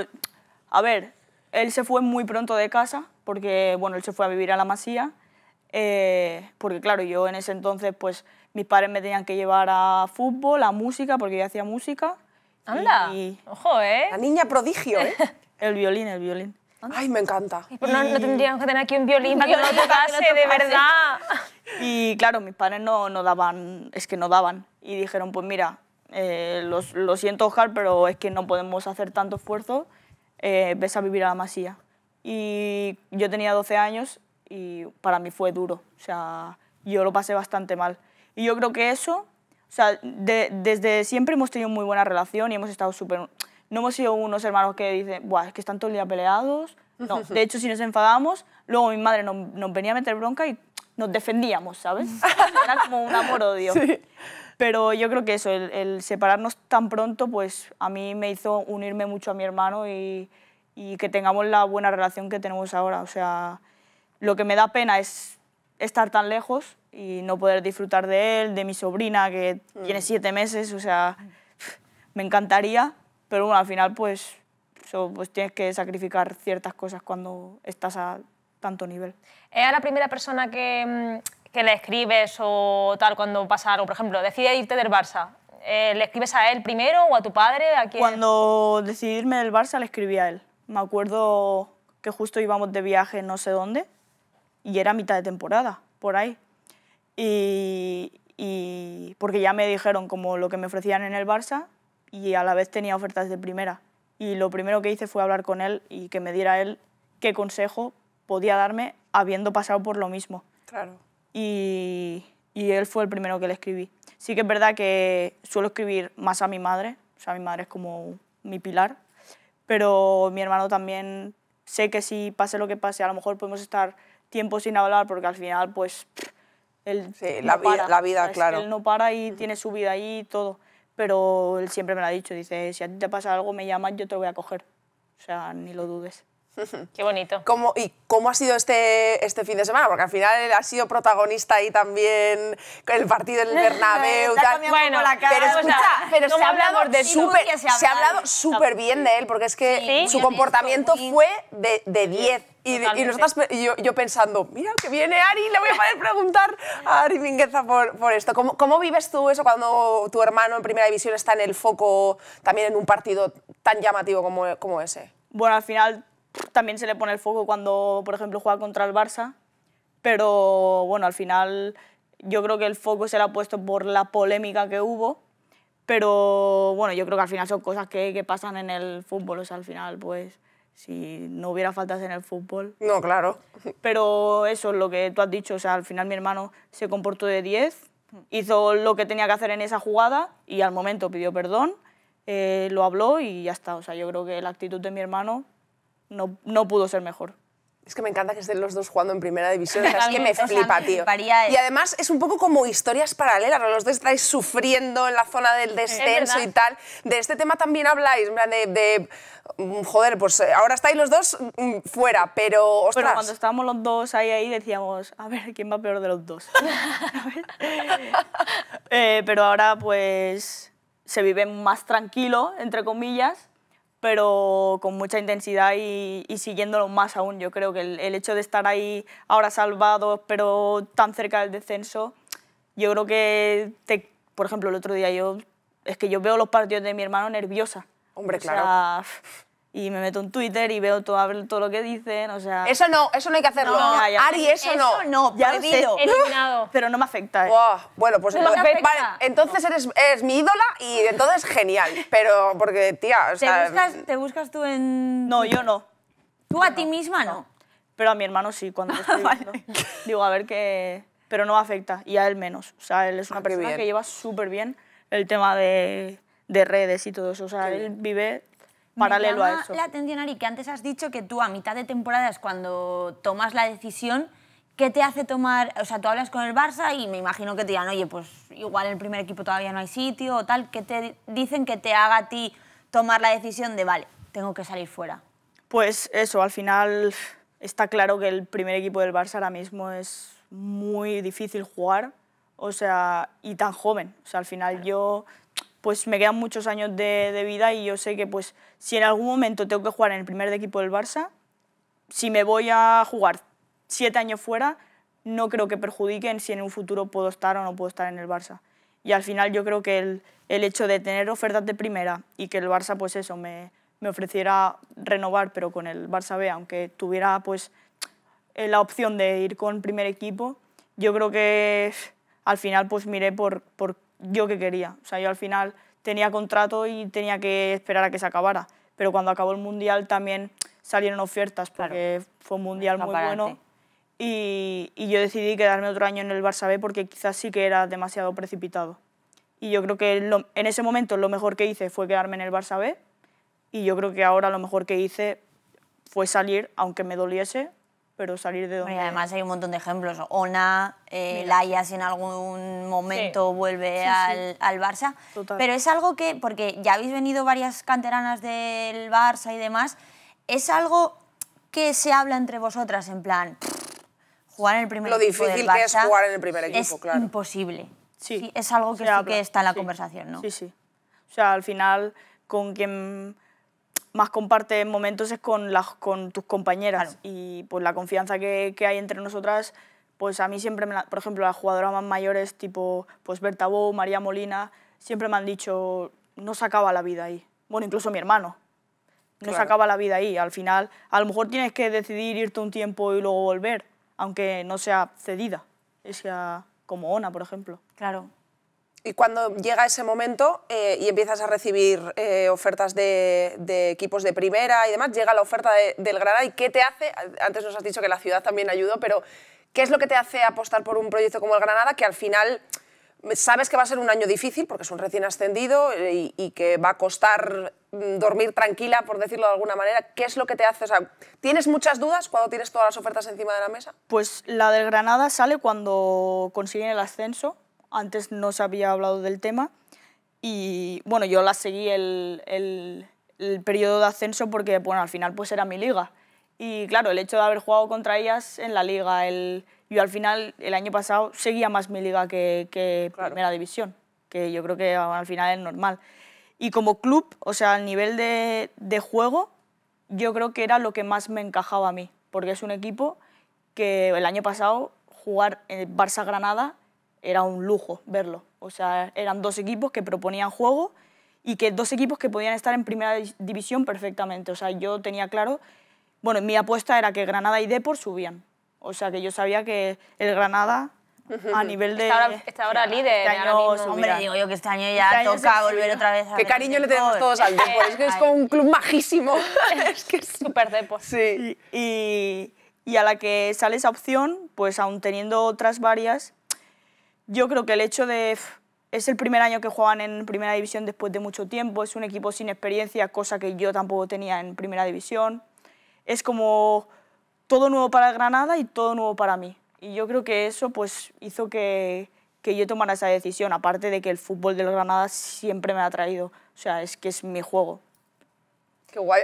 a ver, él se fue muy pronto de casa porque, bueno, él se fue a vivir a la Masía eh, porque claro, yo en ese entonces, pues mis padres me tenían que llevar a fútbol, a música, porque yo hacía música. ¡Anda! Y, ¡Ojo, eh! La niña prodigio, ¿eh? el violín, el violín. ¡Ay, me encanta! Pues no, tendríamos que tener aquí un violín para que no tocase, de verdad. Y claro, mis padres no, no daban, es que no daban. Y dijeron, pues mira, eh, lo siento, Oscar, pero es que no podemos hacer tanto esfuerzo, eh, ves a vivir a la masía. Y yo tenía 12 años y para mí fue duro. O sea, yo lo pasé bastante mal. Y yo creo que eso, o sea, desde siempre hemos tenido muy buena relación y hemos estado súper... No hemos sido unos hermanos que dicen, Buah, es que están todo el día peleados. No, de hecho, si nos enfadamos, luego mi madre nos, venía a meter bronca y nos defendíamos, ¿sabes? Era como un amor-odio. Sí. Pero yo creo que eso, el, separarnos tan pronto, pues a mí me hizo unirme mucho a mi hermano y, y que tengamos la buena relación que tenemos ahora. O sea, lo que me da pena es estar tan lejos y no poder disfrutar de él, de mi sobrina que mm. tiene siete meses, o sea, me encantaría, pero bueno, al final pues, pues tienes que sacrificar ciertas cosas cuando estás a tanto nivel. ¿Es la primera persona que, mm, que le escribes o tal cuando pasa algo? Por ejemplo, decide irte del Barça. Eh, ¿Le escribes a él primero o a tu padre? ¿A quién? Cuando decidí irme del Barça le escribí a él. Me acuerdo que justo íbamos de viaje no sé dónde y era mitad de temporada, por ahí. Y, porque ya me dijeron como lo que me ofrecían en el Barça y a la vez tenía ofertas de primera. Y lo primero que hice fue hablar con él y que me diera él qué consejo podía darme habiendo pasado por lo mismo. Claro. Y, y él fue el primero que le escribí. Sí que es verdad que suelo escribir más a mi madre, o sea, mi madre es como mi pilar, pero mi hermano también sé que si pase lo que pase, a lo mejor podemos estar tiempo sin hablar porque al final, pues, él no la, para, vida, la vida, claro. Él no para y tiene su vida ahí y todo. Pero él siempre me lo ha dicho, dice, si a ti te pasa algo, me llamas, yo te lo voy a coger. O sea, ni lo dudes. Qué bonito. ¿Cómo, ¿Y cómo ha sido este, este fin de semana? Porque al final ha sido protagonista ahí también el partido del Bernabéu. Bueno, pero escucha, pero se ha hablado súper se ha hablado bien de él, porque es que su comportamiento fue de, 10. Y, yo, pensando, mira que viene Ari, le voy a poder preguntar a Ari Mingueza por, por esto. ¿Cómo, ¿Cómo, vives tú eso cuando tu hermano en primera división está en el foco también en un partido tan llamativo como, como ese? Bueno, al final también se le pone el foco cuando, por ejemplo, juega contra el Barça, pero bueno, al final yo creo que el foco se le ha puesto por la polémica que hubo, pero bueno, yo creo que al final son cosas que, pasan en el fútbol, o sea, al final pues si no hubiera faltas en el fútbol. No, claro. Pero eso es lo que tú has dicho, o sea, al final mi hermano se comportó de 10, hizo lo que tenía que hacer en esa jugada y al momento pidió perdón, eh, lo habló y ya está, o sea, yo creo que la actitud de mi hermano no, no pudo ser mejor. Es que me encanta que estén los dos jugando en primera división. es que me flipa, tío. y además es un poco como historias paralelas. Los dos estáis sufriendo en la zona del descenso y tal. De este tema también habláis, de, mm, Joder, pues eh, ahora estáis los dos mm, fuera, pero. Pero cuando estábamos los dos ahí, ahí decíamos, a ver, ¿quién va peor de los dos? Eh, pero ahora, pues. Se vive más tranquilo, entre comillas pero con mucha intensidad y, siguiéndolo más aún. Yo creo que el, hecho de estar ahí ahora salvados, pero tan cerca del descenso, yo creo que, te, por ejemplo, el otro día yo, es que yo veo los partidos de mi hermano nerviosa. Hombre, o claro. Sea, y me meto en Twitter y veo todo, todo lo que dicen, o sea... Eso no, eso no hay que hacerlo. Ari, eso, eso no. no. ya Eliminado. Pero no me afecta. ¿eh? Bueno, pues entonces, entonces eres, mi ídola y entonces genial. Pero porque, tía, o sea... ¿Te buscas, te buscas tú en...? No, yo no. ¿Tú a ti misma no? Pero a mi hermano sí, cuando estoy viendo. Digo, a ver qué... Pero no me afecta, y a él menos. O sea, él es una ah, persona que lleva súper bien el tema de, de redes y todo eso. O sea, él vive paralelo llama a eso. La atención, Ari, que antes has dicho que tú a mitad de temporada es cuando tomas la decisión. ¿Qué te hace tomar? O sea, tú hablas con el Barça y me imagino que te digan oye, pues igual en el primer equipo todavía no hay sitio o tal. ¿Qué te dicen que te haga a ti tomar la decisión de, vale, tengo que salir fuera? Pues eso, al final está claro que el primer equipo del Barça ahora mismo es muy difícil jugar, o sea, y tan joven. O sea, al final yo pues me quedan muchos años de, vida y yo sé que pues si en algún momento tengo que jugar en el primer equipo del Barça, si me voy a jugar siete años fuera, no creo que perjudiquen si en un futuro puedo estar o no puedo estar en el Barça. Y al final yo creo que el, hecho de tener ofertas de primera y que el Barça pues eso me, ofreciera renovar pero con el Barça B, aunque tuviera pues eh, la opción de ir con primer equipo, yo creo que al final pues miré por, por yo que quería. O sea, yo al final tenía contrato y tenía que esperar a que se acabara. Pero cuando acabó el Mundial también salieron ofertas porque fue un Mundial muy bueno. Y, y, yo decidí quedarme otro año en el Barça B porque quizás sí que era demasiado precipitado. Y yo creo que en ese momento lo mejor que hice fue quedarme en el Barça B y yo creo que ahora lo mejor que hice fue salir, aunque me doliese, pero salir de donde... Y además hay un montón de ejemplos. Ona, eh, Laia, si en algún momento vuelve al, al, Barça. Pero es algo que, porque ya habéis venido varias canteranas del Barça y demás, es algo que se habla entre vosotras en plan... Jugar en el primer Lo equipo difícil que es jugar en el primer equipo, es imposible. Sí, es algo que que está en la conversación, ¿no? Sí, sí. O sea, al final, con quien más comparte momentos es con, tus compañeras y pues la confianza que, hay entre nosotras, pues a mí siempre, por ejemplo, las jugadoras más mayores tipo pues Berta Bo, María Molina, siempre me han dicho, no se acaba la vida ahí. Bueno, incluso mi hermano, no se acaba la vida ahí. Al final, a lo mejor tienes que decidir irte un tiempo y luego volver, aunque no sea cedida, sea como Ona, por ejemplo. Claro, y cuando llega ese momento eh, y empiezas a recibir eh, ofertas de, equipos de primera y demás, llega la oferta del Granada y ¿qué te hace? Antes nos has dicho que la ciudad también ayudó, pero ¿qué es lo que te hace apostar por un proyecto como el Granada que al final mm, sabes que va a ser un año difícil porque es un recién ascendido eh, y, que va a costar mm, dormir tranquila, por decirlo de alguna manera? ¿Qué es lo que te hace? ¿Tienes muchas dudas cuando tienes todas las ofertas encima de la mesa? Pues la del Granada sale cuando consiguen el ascenso antes no se había hablado del tema y bueno, yo la seguí el, el, periodo de ascenso porque bueno, al final pues era mi liga y claro, el hecho de haber jugado contra ellas en la liga, el, yo al final el año pasado seguía más mi liga que, que primera división, que yo creo que al final es normal. Y como club, o sea, al nivel de, de juego, yo creo que era lo que más me encajaba a mí, porque es un equipo que el año pasado jugar en Barça-Granada era un lujo verlo. O sea, eran dos equipos que proponían juego y que dos equipos que podían estar en primera división perfectamente. O sea, yo tenía claro, bueno, mi apuesta era que Granada y Depor subían. O sea, que yo sabía que el Granada a nivel de... Está ahora, está ahora líder. Este Hombre, digo yo que este año ya este toca volver otra vez a Qué cariño le tenemos todos al Depor. Es que es como un club majísimo. es que es súper Depor. Sí. y, y a la que sale esa opción, pues aún teniendo otras varias, yo creo que el hecho de... Es el primer año que juegan en primera división después de mucho tiempo, es un equipo sin experiencia, cosa que yo tampoco tenía en primera división. Es como todo nuevo para Granada y todo nuevo para mí. Y yo creo que eso pues, hizo que, que yo tomara esa decisión, aparte de que el fútbol del Granada siempre me ha atraído, O sea, es que es mi juego.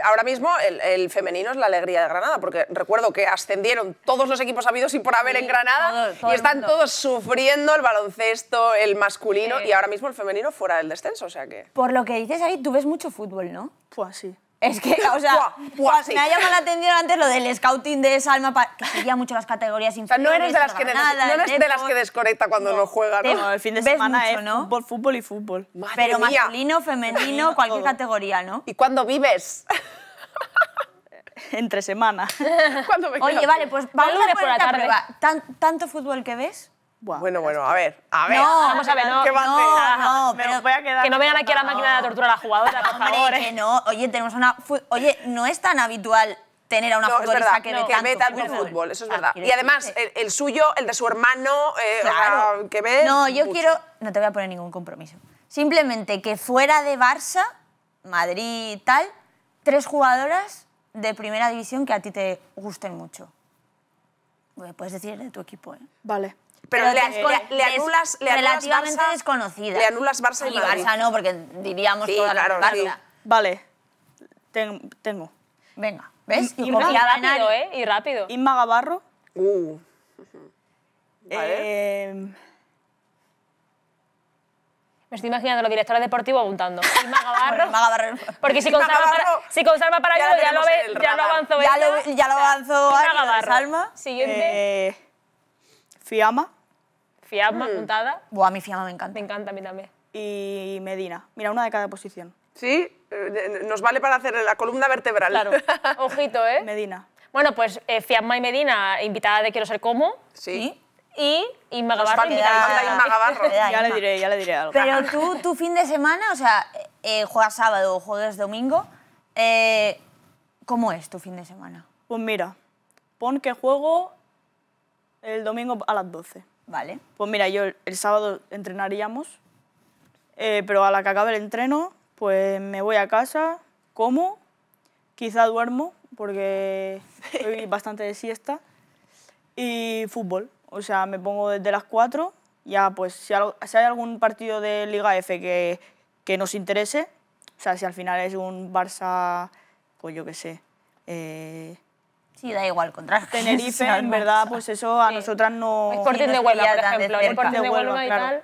Ahora mismo el, femenino es la alegría de Granada, porque recuerdo que ascendieron todos los equipos habidos y por haber en Granada y están todos sufriendo el baloncesto, el masculino y ahora mismo el femenino fuera del descenso, o sea que... Por lo que dices ahí, tú ves mucho fútbol, ¿no? Pues sí. Es que, o sea, me ha llamado la atención antes lo del scouting de Salma, que seguía mucho las categorías inferiores. O sea, no eres de las, que, no eres de las que desconecta cuando no, juega, ¿no? el fin de semana es ¿no? fútbol, fútbol y fútbol. Pero masculino, femenino, cualquier categoría, ¿no? ¿Y cuándo vives? Entre semana. Oye, vale, pues vamos a por la tarde. ¿Tanto fútbol que ves? bueno, bueno, a ver, a ver. No, vamos a ver, no, ¿qué no, no, me que no vengan aquí a la máquina de la tortura a la jugadora, por favor. Eh. no. Oye, tenemos una... Oye, no es tan habitual tener a una no, que, meta ve que fútbol. eso es ah, verdad. Y además, el, suyo, el de su hermano, eh, que ve... No, yo quiero... No te voy a poner ningún compromiso. Simplemente que fuera de Barça, Madrid tal, tres jugadoras de primera división que a ti te gusten mucho. Puedes decir de tu equipo, ¿eh? Vale. Pero, le, anulas, relativamente desconocida. Le anulas Barça y, y Barça no, porque diríamos toda la Sí. Vale, tengo. Venga, ¿ves? Y, rápido, ¿eh? Y rápido. Inma Uh. Eh, me estoy imaginando los directores deportivos apuntando. Inma porque si con, Salma para, si para ya, este. lo, ya lo avanzó. Ya, lo, Salma. Siguiente. Eh, Fiamma. Fiamma, puntada. Hmm. a mí Fiamma me encanta. Me encanta a mí también. Y Medina. Mira, una de cada posición. ¿Sí? Eh, nos vale para hacer la columna vertebral. Claro. Ojito, ¿eh? Medina. Bueno, pues eh, Fiamma y Medina, invitada de Quiero ser como. Sí. Y Inma Gavarro. Ya, ya le diré, ya le diré algo. Pero tú, tu fin de semana, o sea, eh, juegas sábado o juegas domingo, ¿cómo es tu fin de semana? Pues mira, pon que juego el domingo a las 12. Vale. Pues mira, yo el sábado entrenaríamos, eh, pero a la que acabe el entreno, pues me voy a casa, como, quizá duermo, porque bastante de siesta, y fútbol. O sea, me pongo desde las 4, ya pues si, hay algún partido de Liga F que, nos interese, o sea, si al final es un Barça, pues yo qué sé, eh, Sí, da igual, contra Tenerife, en verdad, pues eso a nosotras no... Sporting de Huelva, por ejemplo, de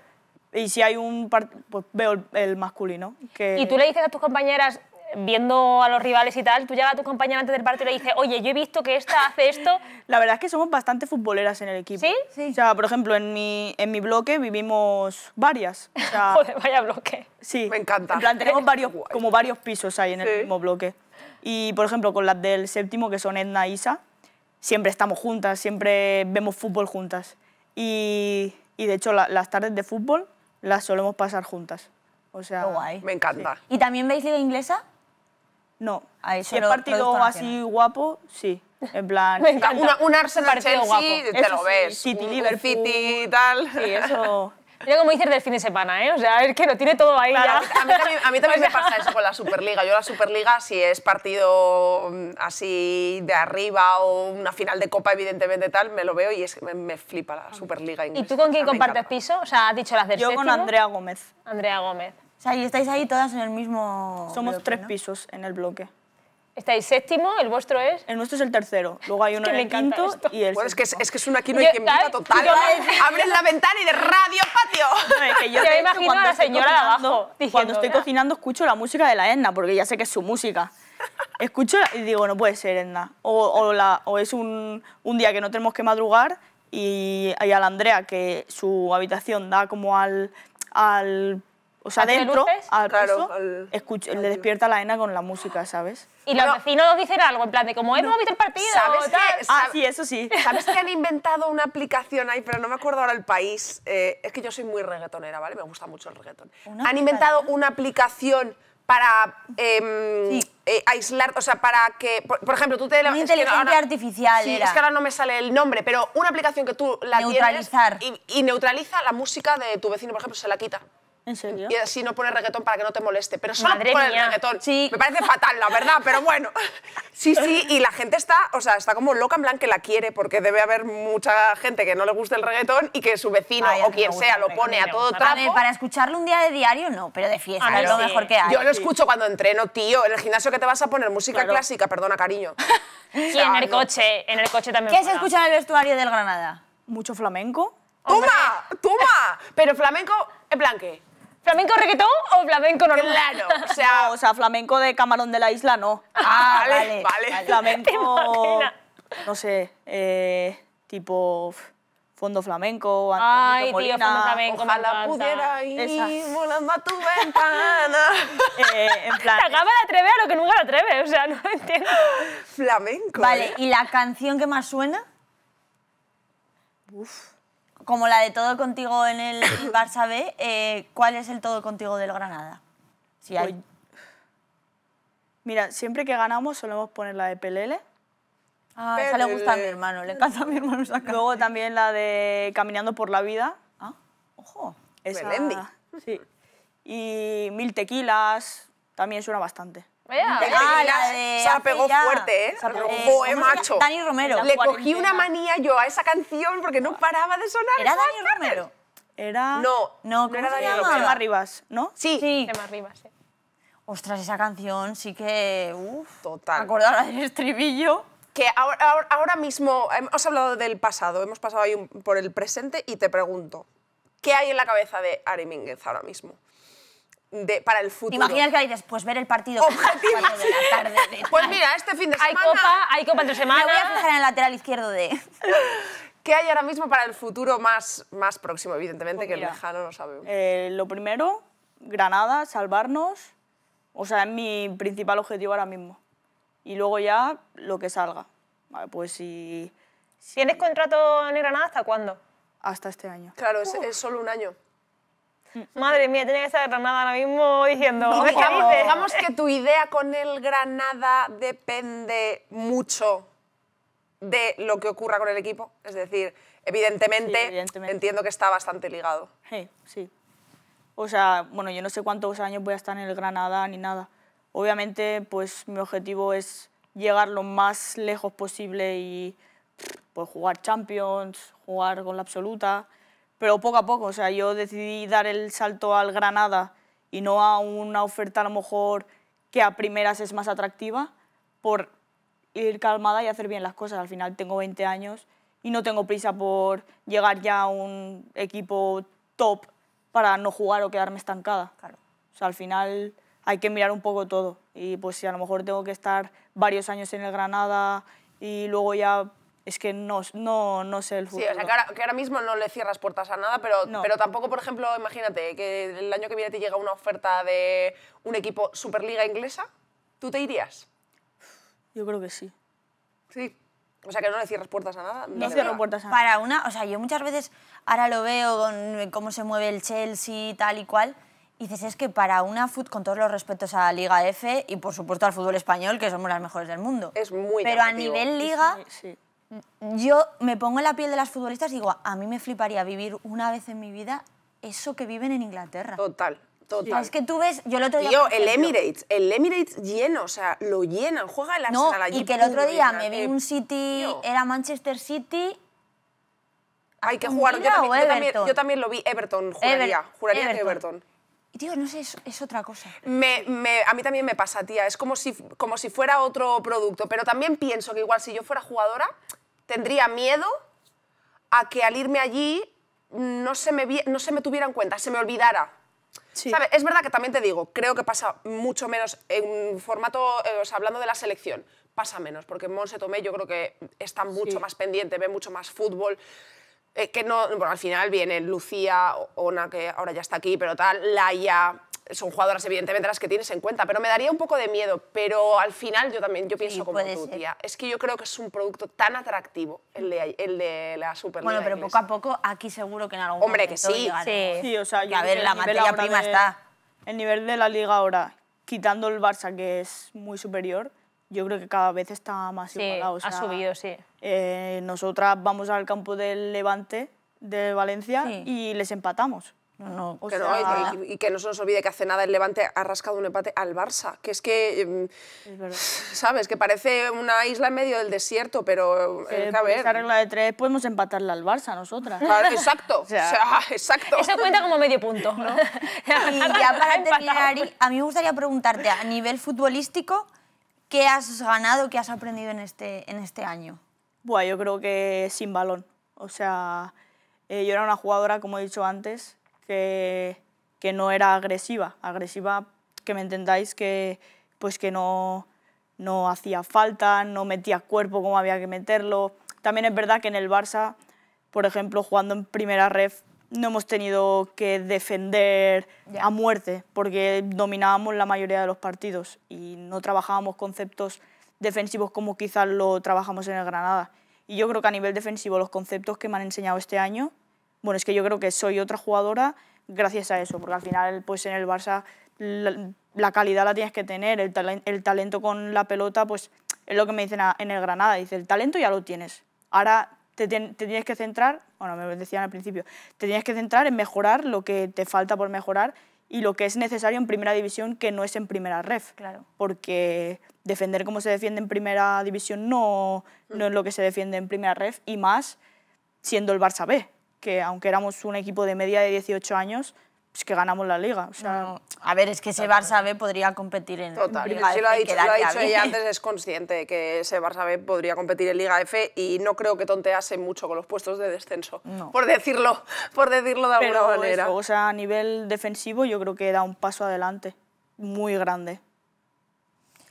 y Y si hay un... pues veo el, masculino. Que... ¿Y tú le dices a tus compañeras, viendo a los rivales y tal, tú llegas a tu compañera antes del partido y le dices, oye, yo he visto que esta hace esto. La verdad es que somos bastante futboleras en el equipo. ¿Sí? sí. O sea, por ejemplo, en mi, en mi bloque vivimos varias. O sea, Joder, vaya bloque. Sí. Me encanta. En tenemos varios, como varios pisos ahí en el mismo bloque. Y, por ejemplo, con las del séptimo, que son Edna y e Isa, siempre estamos juntas, siempre vemos fútbol juntas. Y, y de hecho, las tardes de fútbol las solemos pasar juntas. O sea, me encanta. ¿Y también veis Liga Inglesa? No. Ah, si es partido así guapo, sí. En plan, me un Arsenal Chelsea, guapo. te lo ves. City, Liverpool, tal. Sí, eso, Yo como dices del fin de semana, ¿eh? O sea, es que lo tiene todo ahí A mí, también, me pasa eso con la Superliga. Yo la Superliga, si es partido mm, así de arriba o una final de Copa, evidentemente tal, me lo veo y es, me, flipa la Superliga inglesa. ¿Y tú con quién compartes piso? O sea, has dicho las del Yo con Andrea Gómez. Andrea Gómez. O sea, y estáis ahí todas en el mismo... Somos tres pisos en el bloque. Estáis séptimo, el vuestro es. El nuestro es el tercero. Luego hay uno en el quinto y el Bueno, es que es, una aquí no hay total. ¡Abre la ventana y de radio patio. es que yo, a la señora abajo. cuando estoy cocinando escucho la música de la Edna, porque ya sé que es su música. Escucho y digo, no puede ser, Edna. O, es un, día que no tenemos que madrugar y, hay a la Andrea, que su habitación da como al, al o sea, dentro al le despierta la ENA con la música, ¿sabes? Y los vecinos dicen algo, en plan de como hemos visto el partido. ¿Sabes Ah, sí, eso sí. ¿Sabes que han inventado una aplicación ahí, pero no me acuerdo ahora el país? Eh, es que yo soy muy reggaetonera, ¿vale? Me gusta mucho el reggaeton. han inventado una aplicación para em, eh, aislar, o sea, para que, por, ejemplo, tú te... Una inteligencia artificial Sí, es que ahora no me sale el nombre, pero una aplicación que tú la tienes Neutralizar. y neutraliza la música de tu vecino, por ejemplo, se la quita. ¿En serio? Y así no pone reggaetón para que no te moleste. Pero solo Madre pone reggaetón. Me parece fatal, la verdad, pero bueno. Sí, sí, y la gente está, o sea, está como loca en plan que la quiere, porque debe haber mucha gente que no le guste el reggaetón y que su vecino o quien sea lo pone a todo trapo. para escucharlo un día de diario, no, pero de fiesta es lo mejor que hay. Yo lo escucho cuando entreno, tío. En el gimnasio que te vas a poner música clásica, perdona, cariño. Y en el coche, en el coche también. ¿Qué se escucha en el vestuario del Granada? Mucho flamenco. ¡Toma! ¡Toma! Pero flamenco, en blanque. ¿Flamenco reggaetón o flamenco normal? o sea, o sea, flamenco de camarón de la isla no. Ah, ah vale, vale. Flamenco, no sé, eh, tipo fondo flamenco, Ay, tío, fondo flamenco, ojalá pudiera ir volando a tu ventana. eh, en plan, Se acaba de atrever a lo que nunca lo atreve, o sea, no entiendo. Flamenco. Vale, eh. ¿y la canción que más suena? Uf como la de todo contigo en el Barça B, eh, ¿cuál es el todo contigo del Granada? Pues, mira, siempre que ganamos solemos poner la de Pelele. Ah, esa le gusta a mi hermano, le encanta a mi hermano esa Luego también la de Caminando por la Vida. Ah, ojo. Esa, Y Mil Tequilas, también suena bastante. Vea, ah, la de... Se la pegó fuerte, ¿eh? Se macho. Dani Romero. Le cogí una manía yo a esa canción porque no paraba de sonar. ¿Era Dani Romero? Era... No, no, ¿cómo era se Dani Romero. Tema Rivas, ¿no? Sí. sí. Tema Rivas, sí. Ostras, esa canción sí que... Uf, Total. Acordar del estribillo que ahora, ahora, ahora, mismo hemos hablado del pasado, hemos pasado por el presente y te pregunto, ¿qué hay en la cabeza de Ari Mínguez ahora mismo? para el futuro. Imagina que dices, pues ver el partido Objetivo. de la tarde. pues mira, este fin de semana... Hay copa, hay copa entre semana. Me voy a fijar en el lateral izquierdo de... ¿Qué hay ahora mismo para el futuro más, más próximo? Evidentemente pues que el lejano no sabemos. Eh, lo primero, Granada, salvarnos. O sea, es mi principal objetivo ahora mismo. Y luego ya lo que salga. Vale, pues si... ¿Tienes contrato en Granada hasta cuándo? Hasta este año. Claro, es solo un año. Madre mía, tenía que Granada ahora mismo diciendo. digamos, que tu idea con el Granada depende mucho de lo que ocurra con el equipo. Es decir, evidentemente, evidentemente. entiendo que está bastante ligado. Sí, sí. O sea, bueno, yo no sé cuántos años voy a estar en el Granada ni nada. Obviamente, pues mi objetivo es llegar lo más lejos posible y pues, jugar Champions, jugar con la absoluta pero poco a poco, o sea, yo decidí dar el salto al Granada y no a una oferta a lo mejor que a primeras es más atractiva por ir calmada y hacer bien las cosas. Al final tengo 20 años y no tengo prisa por llegar ya a un equipo top para no jugar o quedarme estancada. Claro. O sea, al final hay que mirar un poco todo. Y pues si a lo mejor tengo que estar varios años en el Granada y luego ya es que no, no, no sé el fútbol. Sí, o sea, que ahora, mismo no le cierras puertas a nada, pero, pero tampoco, por ejemplo, imagínate que el año que viene te llega una oferta de un equipo Superliga inglesa, ¿tú te irías? Yo creo que sí. Sí. O sea, que no le cierras puertas a nada. No cierro puertas a nada. Para una, o sea, yo muchas veces ahora lo veo con cómo se mueve el Chelsea, tal y cual, y dices, es que para una fut, con todos los respetos a Liga F y por supuesto al fútbol español, que somos las mejores del mundo. Es muy Pero a nivel liga... Sí, sí yo me pongo en la piel de las futbolistas y digo, a mí me fliparía vivir una vez en mi vida eso que viven en Inglaterra. Total. Total. Es que tú ves, yo el otro día... Tío, el Emirates, el Emirates lleno, o sea, lo llenan, juega el Arsenal no, y que el otro día me vi eh, un City, era Manchester City... Hay que jugar, yo también, lo vi, Everton, juraría, juraría Que Everton. Y tío, no sé, es, otra cosa. a mí también me pasa, tía, es como si, como si fuera otro producto, pero también pienso que igual si yo fuera jugadora tendría miedo a que al irme allí no se me, no se me tuviera en cuenta, se me olvidara. Es verdad que también te digo, creo que pasa mucho menos en formato, eh, o hablando de la selección, pasa menos, porque Monse Tomé yo creo que está mucho más pendiente, ve mucho más fútbol. Eh, que no, bueno, al final viene Lucía, Ona, que ahora ya está aquí, pero tal, Laia, son jugadoras evidentemente las que tienes en cuenta, pero me daría un poco de miedo, pero al final yo también yo pienso como tú, tía. Es que yo creo que es un producto tan atractivo el de, el de la Bueno, pero poco a poco aquí seguro que en algún Hombre, que sí. Sí. a ver, la materia prima está. El nivel de la liga ahora, quitando el Barça que es muy superior, yo creo que cada vez está más igualado. ha subido, sí. Eh, nosotras vamos al campo del Levante de Valencia y les empatamos. No, y, que, no se nos olvide que hace nada el Levante ha rascado un empate al Barça, que es que, em, es ¿sabes? Que parece una isla en medio del desierto, pero... Sí, eh, Esa regla de tres podemos empatarla al Barça nosotras. Ah, exacto, o sea, exacto. Eso cuenta como medio punto. ¿no? y ya para terminar, a mí me gustaría preguntarte, a nivel futbolístico, ¿qué has ganado, qué has aprendido en este, en este año? Bueno, yo creo que sin balón. O sea, eh, yo era una jugadora, como he dicho antes, que, que no era agresiva, agresiva que me entendáis que pues que no, no hacía falta, no metía cuerpo como había que meterlo. También es verdad que en el Barça, por ejemplo, jugando en primera ref, no hemos tenido que defender a muerte porque dominábamos la mayoría de los partidos y no trabajábamos conceptos defensivos como quizás lo trabajamos en el Granada. Y yo creo que a nivel defensivo los conceptos que me han enseñado este año bueno, es que yo creo que soy otra jugadora gracias a eso, porque al final pues en el Barça la, calidad la tienes que tener, el, talento con la pelota, pues es lo que me dicen en el Granada, dice, el talento ya lo tienes, ahora te, tienes que centrar, bueno, me decían al principio, te tienes que centrar en mejorar lo que te falta por mejorar y lo que es necesario en primera división que no es en primera ref. Claro. Porque defender como se defiende en primera división no, no es lo que se defiende en primera ref y más siendo el Barça B que aunque éramos un equipo de media de 18 años, es pues que ganamos la liga. O sea, A ver, es que ese Barça B podría competir en Liga F. Si lo ha dicho, lo ella antes, es consciente de que ese Barça B podría competir en Liga F y no creo que tontease mucho con los puestos de descenso, por decirlo por decirlo de alguna manera. o sea, a nivel defensivo yo creo que da un paso adelante muy grande.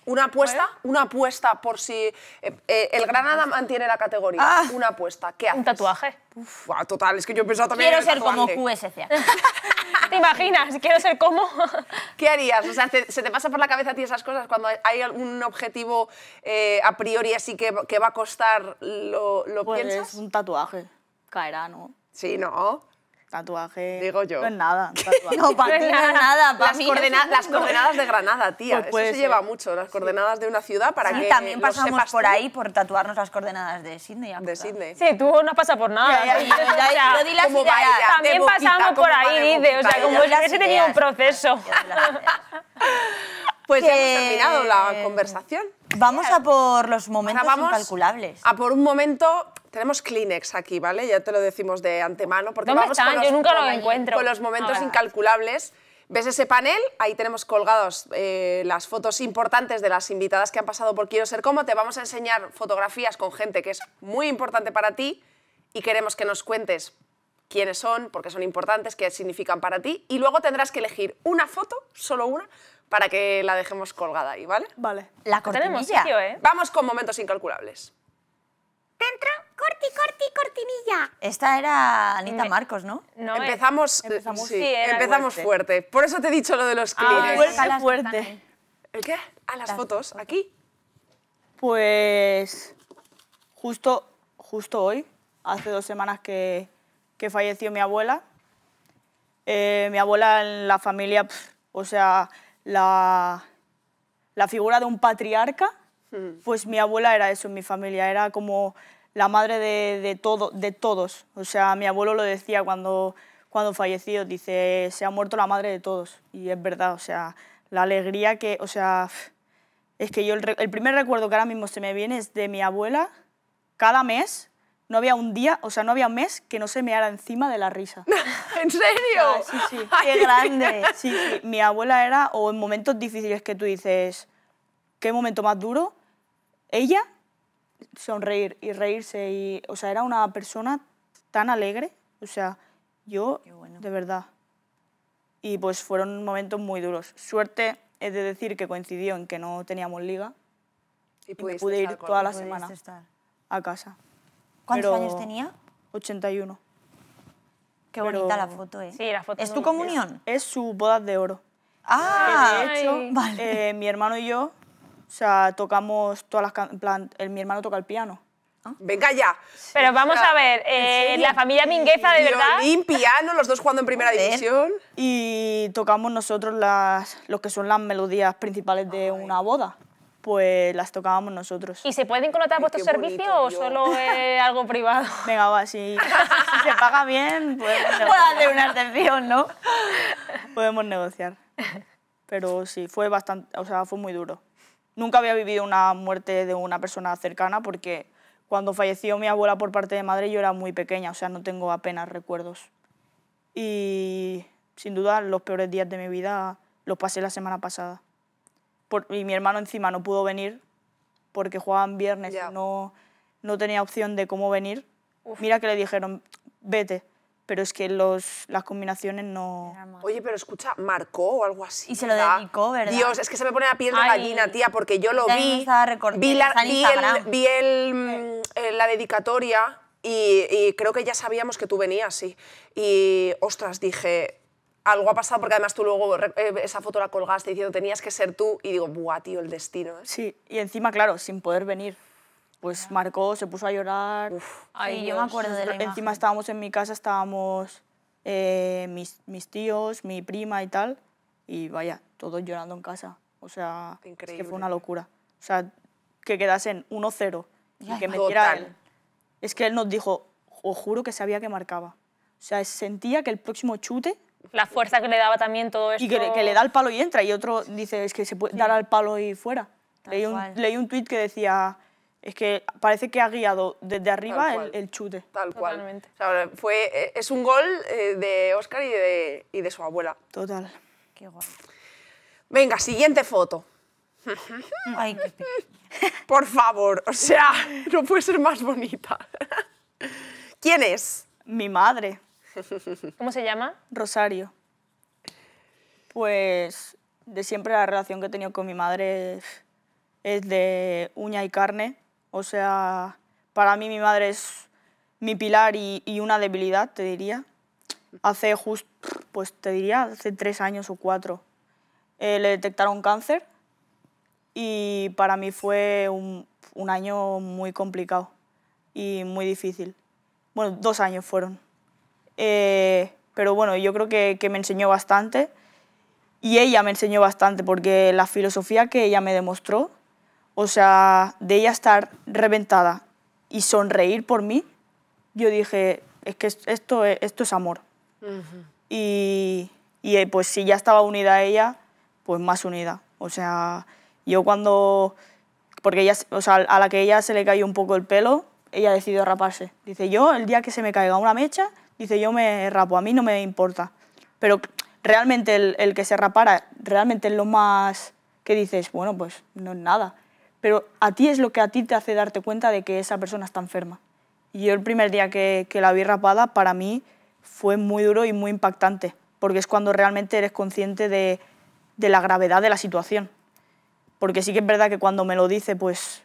Una apuesta, una apuesta por si eh, eh, el Granada mantiene la categoría. Ah. Una apuesta. ¿Qué haces? Un tatuaje. Uf, ah, total, es que yo he pensado también. Quiero ser como QSC. ¿Te imaginas? Quiero ser como. ¿Qué harías? O sea, ¿se te pasa por la cabeza a ti esas cosas cuando hay algún objetivo eh, a priori así que, que, va a costar? ¿Lo, lo pues piensas? Es un tatuaje. Caerá, ¿no? Sí, ¿no? Tatuaje. Digo yo. No es nada. no, para no nada. las, coordenadas de Granada, tía. Pues Eso se lleva mucho, las coordenadas de una ciudad para sí, que. también pasamos por ahí por tatuarnos las coordenadas de Sydney. De Sydney. Sí, tú no pasa por nada. Ya, ya, ya, di las ideas. también pasamos por ahí, dice. O sea, como si tenía un proceso. Pues ya hemos terminado la conversación. Vamos a por los momentos incalculables. A por un momento tenemos Kleenex aquí, ¿vale? Ya te lo decimos de antemano. Porque vamos Con los, Yo nunca encuentro. Con los momentos incalculables. ¿Ves ese panel? Ahí tenemos colgados eh, las fotos importantes de las invitadas que han pasado por Quiero Ser Como. Te vamos a enseñar fotografías con gente que es muy importante para ti y queremos que nos cuentes quiénes son, por qué son importantes, qué significan para ti. Y luego tendrás que elegir una foto, solo una, para que la dejemos colgada ahí, ¿vale? Vale. La cortinilla. Tenemos ¿eh? Vamos con momentos incalculables. Dentro, corti, corti, cortinilla. Esta era Anita Marcos, ¿no? empezamos, eh, empezamos, empezamos fuerte. Por eso te he dicho lo de los ah, clientes. Ah, fuerte, fuerte. ¿El qué? A las, fotos, aquí. Pues justo, justo hoy, hace dos semanas que, que falleció mi abuela. Eh, mi abuela en la familia, o sea, la, la figura de un patriarca Mm. Pues mi abuela era eso en mi familia, era como la madre de, todo, de todos. O sea, mi abuelo lo decía cuando, cuando falleció, dice, se ha muerto la madre de todos. Y es verdad, o sea, la alegría que, o sea, es que yo el, primer recuerdo que ahora mismo se me viene es de mi abuela, cada mes, no había un día, o sea, no había un mes que no se me meara encima de la risa. ¿En serio? Ah, sí, sí. Qué grande. sí. Mi abuela era, o en momentos difíciles que tú dices, qué momento más duro, ella sonreír y reírse y, o sea, era una persona tan alegre, o sea, yo, de verdad. Y pues fueron momentos muy duros. Suerte es de decir que coincidió en que no teníamos liga y, pude ir toda la semana a casa. ¿Cuántos años tenía? 81. Qué bonita la foto, ¿eh? Sí, foto. ¿Es, tu comunión? Es su boda de oro. Ah, de hecho, vale. Eh, mi hermano y yo o sea, tocamos todas las... En plan, el- mi hermano toca el piano. Ah. Venga ya. Pero vamos a ver, eh, la familia Mingueza, de verdad. Violín, piano, los dos jugando en primera división. Y tocamos nosotros las, lo que son las melodías principales de una boda. Pues las tocábamos nosotros. ¿Y se pueden contratar vuestros servicio servicios o solo es algo privado? Venga, va, si, se paga bien, podemos negociar. Puedo hacer una atención, ¿no? Podemos negociar. Pero sí, fue bastante, o sea, fue muy duro. Nunca había vivido una muerte de una persona cercana porque cuando falleció mi abuela por parte de madre yo era muy pequeña, o sea, no tengo apenas recuerdos. Y sin duda los peores días de mi vida los pasé la semana pasada. y mi hermano encima no pudo venir porque jugaban viernes, no, tenía opción de cómo venir. Mira que le dijeron, vete, pero es que los, las combinaciones no... Oye, pero escucha, marcó o algo así. Y se lo dedicó, ¿verdad? Dios, es que se me pone la piel de gallina, tía, porque yo lo vi. Vi la, vi, el, vi mm, eh, la dedicatoria y, creo que ya sabíamos que tú venías, sí. Y, ostras, dije, algo ha pasado porque además tú luego eh, esa foto la colgaste diciendo tenías que ser tú y digo, buah, tío, el destino. ¿eh? Sí, y encima, claro, sin poder venir pues marcó, se puso a llorar. ahí Ay, yo me acuerdo de la Encima estábamos en mi casa, estábamos eh, mis, mis, tíos, mi prima y tal, y vaya, todos llorando en casa. O sea, que fue una locura. O sea, que quedasen 1-0 y que me tiraran. Es que él nos dijo, os juro que sabía que marcaba. O sea, sentía que el próximo chute la fuerza que le daba también todo esto. Y que le, da el palo y entra. Y otro dice, es que se puede dar al palo y fuera. Leí un, leí un, tuit que decía, es que parece que ha guiado desde arriba el, chute. Tal cual. Totalmente. O sea, fue, eh, es un gol eh, de Oscar y de, y de su abuela. Total. Qué guay. Venga, siguiente foto. Ay, Por favor, o sea, no puede ser más bonita. ¿Quién es? Mi madre. ¿Cómo se llama? Rosario. Pues de siempre la relación que he tenido con mi madre es de uña y carne o sea, para mí mi madre es mi pilar y, una debilidad, te diría. Hace justo, pues te diría, hace tres años o cuatro, eh, le detectaron cáncer y para mí fue un, año muy complicado y muy difícil. Bueno, dos años fueron. Eh, pero bueno, yo creo que, me enseñó bastante y ella me enseñó bastante porque la filosofía que ella me demostró o sea, de ella estar reventada y sonreír por mí, yo dije, es que esto, e-, esto es amor. y, eh, pues si ya estaba unida a ella, pues más unida. O sea, yo cuando, porque ella, a la que ella se le cayó un poco el pelo, ella decidió raparse. Dice, yo el día que se me caiga una mecha, dice, yo me rapo, a mí no me importa. Pero realmente el, el que se rapara, realmente es lo más que dices, bueno, pues no es nada pero a ti es lo que a ti te hace darte cuenta de que esa persona está enferma. Y yo el primer día que, la vi rapada, para mí fue muy duro y muy impactante, porque es cuando realmente eres consciente de, la gravedad de la situación. Porque sí que es verdad que cuando me lo dice, pues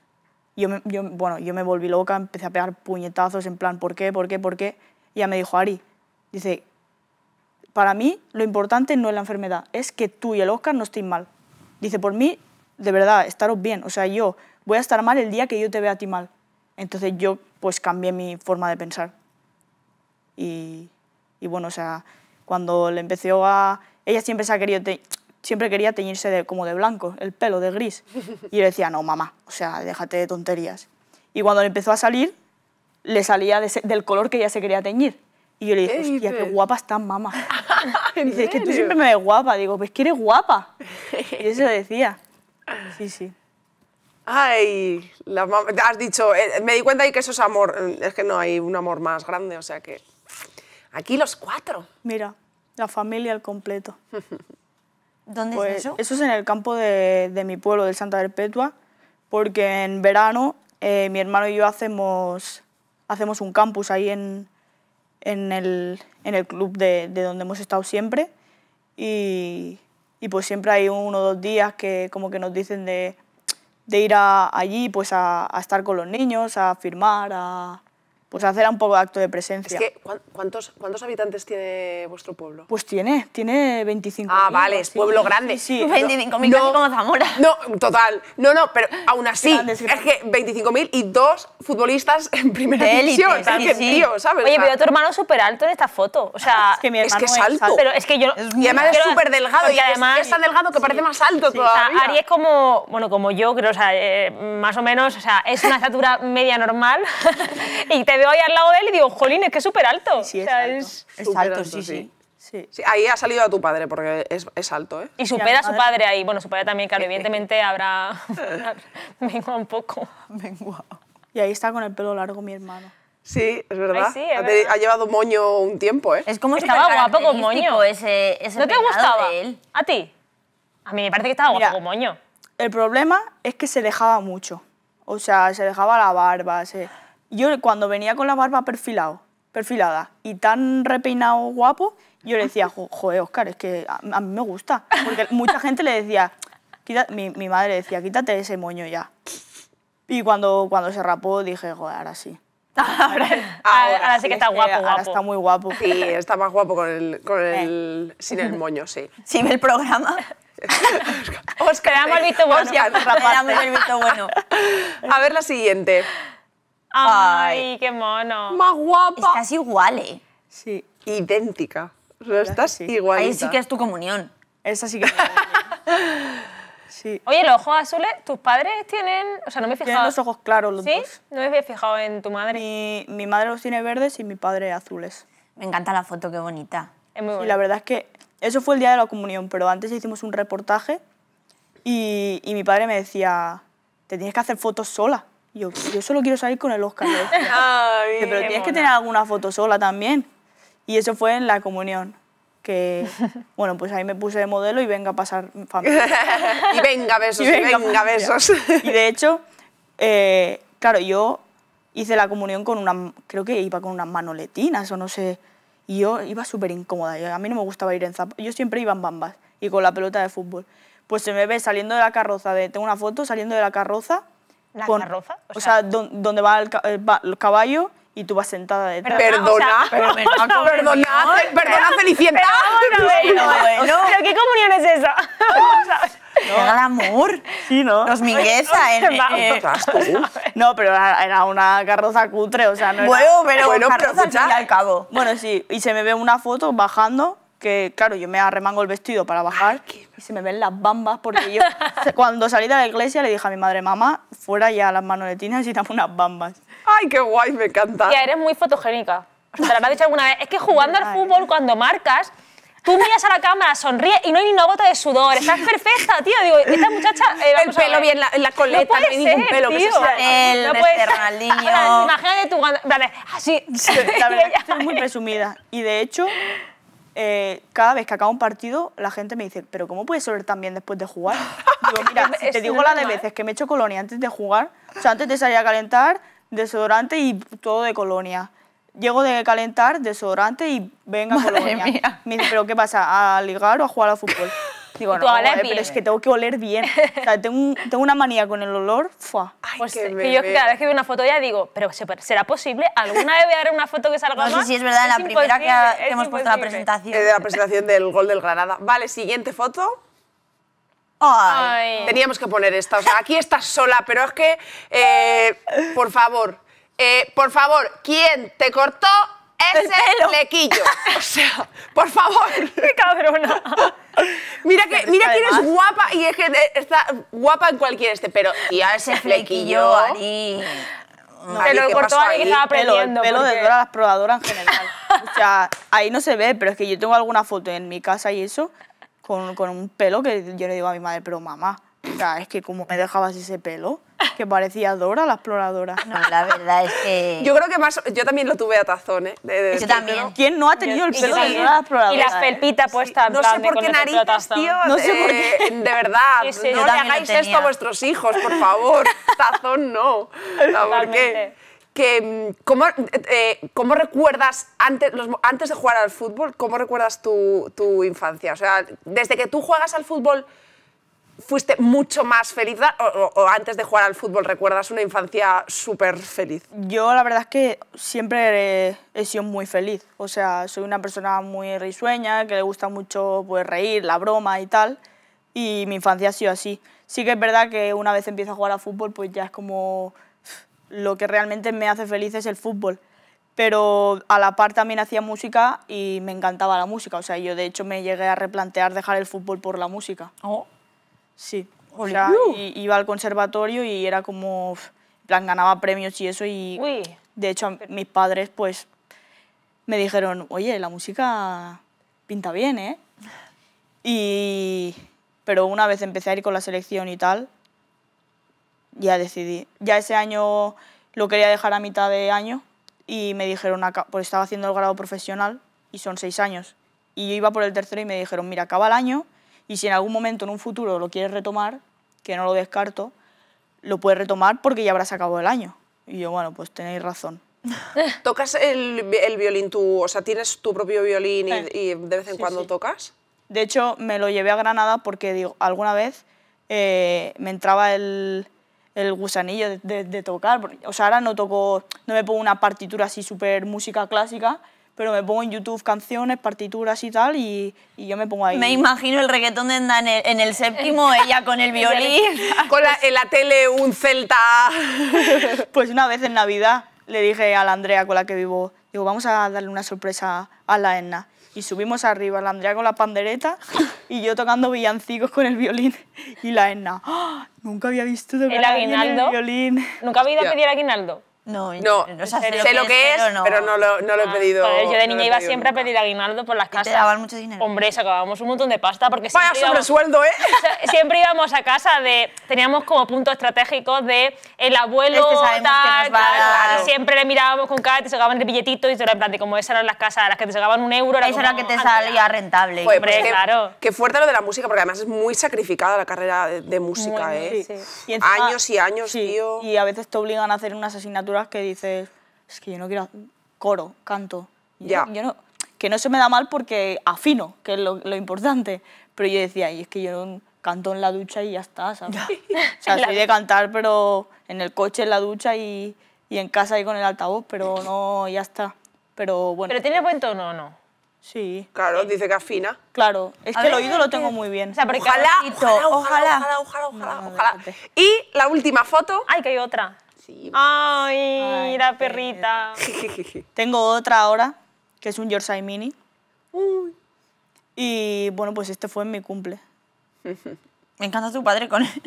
yo bueno, yo me volví loca, empecé a pegar puñetazos en plan, ¿por qué? ¿Por qué? ¿Por qué? Y ya me dijo, Ari, dice, para mí lo importante no es la enfermedad, es que tú y el Oscar no estéis mal. Dice, por mí de verdad, estaros bien. O sea, yo voy a estar mal el día que yo te vea a ti mal. Entonces yo pues cambié mi forma de pensar. Y, bueno, o sea, cuando le empezó a... Ella siempre se ha querido quería teñirse como de blanco, el pelo de gris. Y yo le decía, no, mamá, o sea, déjate de tonterías. Y cuando le empezó a salir, le salía del color que ella se quería teñir. Y yo le dije, ¿Qué hostia, qué guapa estás, mamá. y dice, es que tú siempre me ves guapa. Digo, pues que eres guapa. Y eso decía. Sí, sí. Ay, has dicho, eh, me di cuenta ahí que eso es amor, es que no hay un amor más grande, o sea que... Aquí los cuatro. Mira, la familia al completo. ¿Dónde es pues eso? Eso es en el campo de, mi pueblo, de Santa Perpetua, porque en verano eh, mi hermano y yo hacemos, hacemos un campus ahí en, en, el, en el club de, de donde hemos estado siempre y y pues siempre hay uno o dos días que como que nos dicen de, de ir allí pues a, a estar con los niños, a firmar, a, pues hacer un poco de acto de presencia. que, ¿cuántos, ¿cuántos habitantes tiene vuestro pueblo? Pues tiene, tiene 25.000. Ah, vale, es pueblo grande. Sí, 25.000 no, como Zamora. No, total. No, no, pero aún así, es que 25.000 y dos futbolistas en primera división. tío, ah, ¿sabes? Oye, veo a tu hermano súper alto en esta foto. O sea, es que es, alto. es que yo... Es y además es súper delgado. Y además... Es tan delgado que parece más alto todavía. Ari es como, bueno, como yo, creo, o sea, eh, más o menos, o sea, es una estatura media normal y te veo yo al lado de él y digo, jolín, es que es súper alto. Sí, es, alto, sí, sí. sí. ahí ha salido a tu padre, porque es, es alto, ¿eh? Y supera a su padre ahí. Bueno, su padre también, claro, evidentemente habrá... Mengua un poco. Mengua. Y ahí está con el pelo largo mi hermano. Sí, es verdad. ha, llevado moño un tiempo, ¿eh? Es como estaba guapo con moño. Ese, ese ¿No te gustaba? él. ¿A ti? A mí me parece que estaba guapo con moño. El problema es que se dejaba mucho. O sea, se dejaba la barba, se yo cuando venía con la barba perfilado, perfilada y tan repeinado guapo, yo le decía, joder, Oscar, es que a, mí me gusta. Porque mucha gente le decía, mi, madre decía, quítate ese moño ya. Y cuando, cuando se rapó dije, joder, ahora sí. Ahora, sí que está guapo, Ahora está muy guapo. Sí, está más guapo con el, eh. sin el moño, sí. Sin el programa. Oscar, hemos visto bueno. visto bueno. A ver la siguiente. Ay, qué mono. Más guapa. Estás igual, ¿eh? Sí, idéntica. sea, estás sí. Ahí sí que es tu comunión. Esa sí que Sí. Oye, los ojos azules, ¿tus padres tienen...? O sea, no me he fijado... Tienen los ojos claros los ¿Sí? Dos. No me he fijado en tu madre. Mi, mi, madre los tiene verdes y mi padre azules. Me encanta la foto, qué bonita. Es muy bonita. la verdad es que eso fue el día de la comunión, pero antes hicimos un reportaje y mi padre me decía, te tienes que hacer fotos sola yo, yo solo quiero salir con el Oscar. pero tienes que tener alguna foto sola también. Y eso fue en la comunión. Que, bueno, pues ahí me puse de modelo y venga a pasar familia. y venga besos, y venga, besos. Y de hecho, eh, claro, yo hice la comunión con una, creo que iba con unas manoletinas o no sé. Y yo iba súper incómoda. a mí no me gustaba ir en zapatos. Yo siempre iba en bambas y con la pelota de fútbol. Pues se me ve saliendo de la carroza, de, tengo una foto saliendo de la carroza ¿La carroza? O sea, donde eh, va el, caballo y tú vas sentada detrás. Perdona, perdona, perdona, perdona, ¿Pero qué comunión es esa? Era el amor. Sí, ¿no? Nos mingueza en, eh, eh, No, pero era una carroza cutre, o sea, no Bueno, pero bueno, carroza pero al, cabo. Bueno, sí, y se me ve una foto bajando, que claro, yo me arremango el vestido para bajar y se me ven las bambas porque yo cuando salí de la iglesia le dije a mi madre, mamá, fuera ya las manoletinas y dame unas bambas. ¡Ay, qué guay! Me encanta. Ya eres muy fotogénica. O sea, te lo has dicho alguna vez. Es que jugando al fútbol, cuando marcas, tú miras a la cámara, sonríes y no hay ni una gota de sudor. Estás perfecta, tío. Digo, esta muchacha. Eh, el pelo bien, la, la coleta, no, hay pelo pues, tío. que se El no este Ronaldinho. Imagínate tú Vale, así. Ah, sí, la verdad muy presumida. Y de hecho, eh, cada vez que acaba un partido, la gente me dice, pero ¿cómo puedes oler tan bien después de jugar? Digo, mira, te digo la de veces que me echo colonia antes de jugar, o sea, antes de salir a calentar, desodorante y todo de colonia. Llego de calentar, desodorante y venga a colonia. Me dice, pero ¿qué pasa? ¿A ligar o a jugar al fútbol? pero es que tengo que oler bien. tengo, tengo una manía con el olor. Fua. Ay, pues que yo cada vez que veo una foto ya digo, pero ¿será posible? ¿Alguna vez voy ver una foto que salga no, más? No sé si es verdad, es la primera que, hemos puesto la presentación. de la presentación del gol del Granada. Vale, siguiente foto. Ay. Teníamos que poner esta. O sea, aquí estás sola, pero es que, eh, por favor, eh, por favor, ¿quién te cortó ese flequillo? O sea, por favor. Qué cabrona. Mira que, mira que eres guapa y es que está guapa en cualquier este, pero a ese flequillo, ahí pero te lo cortó que estaba aprendiendo. El pelo, de todas las probadoras en general. o sea, ahí no se ve, pero es que yo tengo alguna foto en mi casa y eso, con, con un pelo que yo le digo a mi madre, pero mamá, o sea, es que como me dejabas ese pelo que parecía Dora la exploradora. No, la verdad es que... Yo creo que más... Yo también lo tuve a tazón, ¿eh? De, yo también. ¿Quién no ha tenido el pelo de exploradora? Y las pelpitas puestas. No sé por qué narices, tío. No sé por qué. de verdad, no le hagáis esto a vuestros hijos, por favor. tazón no. no ¿Por qué? Que, mm, ¿cómo, eh, ¿Cómo recuerdas, antes, los, antes de jugar al fútbol, cómo recuerdas tu, tu infancia? O sea, desde que tú juegas al fútbol fuiste mucho más feliz o, antes de jugar al fútbol recuerdas una infancia súper feliz? Yo la verdad es que siempre he, sido muy feliz, o sea, soy una persona muy risueña, que le gusta mucho pues, reír, la broma y tal, y mi infancia ha sido así. Sí que es verdad que una vez empiezo a jugar al fútbol, pues ya es como lo que realmente me hace feliz es el fútbol. Pero a la par también hacía música y me encantaba la música. O sea, yo de hecho me llegué a replantear dejar el fútbol por la música. Oh, Sí. O sea, iba al conservatorio y era como, plan, ganaba premios y eso y de hecho mis padres pues me dijeron, oye, la música pinta bien, ¿eh? Y... Pero una vez empecé a ir con la selección y tal, ya decidí. Ya ese año lo quería dejar a mitad de año y me dijeron, pues estaba haciendo el grado profesional y son seis años. Y yo iba por el tercero y me dijeron, mira, acaba el año y si en algún momento, en un futuro, lo quieres retomar, que no lo descarto, lo puedes retomar porque ya habrás acabado el año. Y yo, bueno, pues tenéis razón. ¿Tocas el, violín tú? O sea, ¿tienes tu propio violín y, de vez en cuando tocas? De hecho, me lo llevé a Granada porque, digo, alguna vez eh, me entraba el, gusanillo de, tocar. O sea, ahora no toco, no me pongo una partitura así súper música clásica, pero me pongo en YouTube canciones, partituras y tal, y, y yo me pongo ahí. Me imagino el reggaetón de Enda en el, séptimo, ella con el violín. con la, en la tele un celta. pues una vez en Navidad le dije a la Andrea con la que vivo, digo, vamos a darle una sorpresa a la Enna. Y subimos arriba, la Andrea con la pandereta y yo tocando villancicos con el violín. Y la Enna, ¡Ah! nunca había visto de el, aguinaldo? el violín. ¿Nunca había ido a pedir aguinaldo? No, no, sé, lo, que es, pero no, lo, he ah, pedido. Pues yo de niña iba siempre a pedir aguinaldo por las casas. ¿Y te daban mucho dinero? Hombre, sacábamos un montón de pasta porque Vaya siempre sueldo, ¿eh? Siempre íbamos a casa de... Teníamos como punto estratégico de el abuelo, este tal, Siempre le mirábamos con cara, te sacaban el billetito y todo como esas eran las casas a las que te sacaban un euro. Era Esa era la que te ah, salía rentable. pues claro. Qué fuerte lo de la música porque además es muy sacrificada la carrera de, música, ¿eh? años y años, tío. Y a veces te obligan a hacer una asignatura que dices, es que yo no quiero coro, canto. Yo, que no se me da mal porque afino, que es lo, importante. Pero yo decía, y es que yo canto en la ducha y ya está, ¿sabes? o sea, soy de cantar, pero en el coche, en la ducha y, y en casa y con el altavoz, pero no, ya está. Pero bueno. ¿Pero tiene buen tono o no? Sí. Claro, dice que afina. Claro, es que el oído lo tengo muy bien. ojalá, ojalá, ojalá, ojalá, ojalá, Y la última foto. Ay, que hay otra. Ay, la perrita. Tengo otra ahora, que es un Yorkshire Mini. Y bueno, pues este fue mi cumple. Me encanta tu padre con él.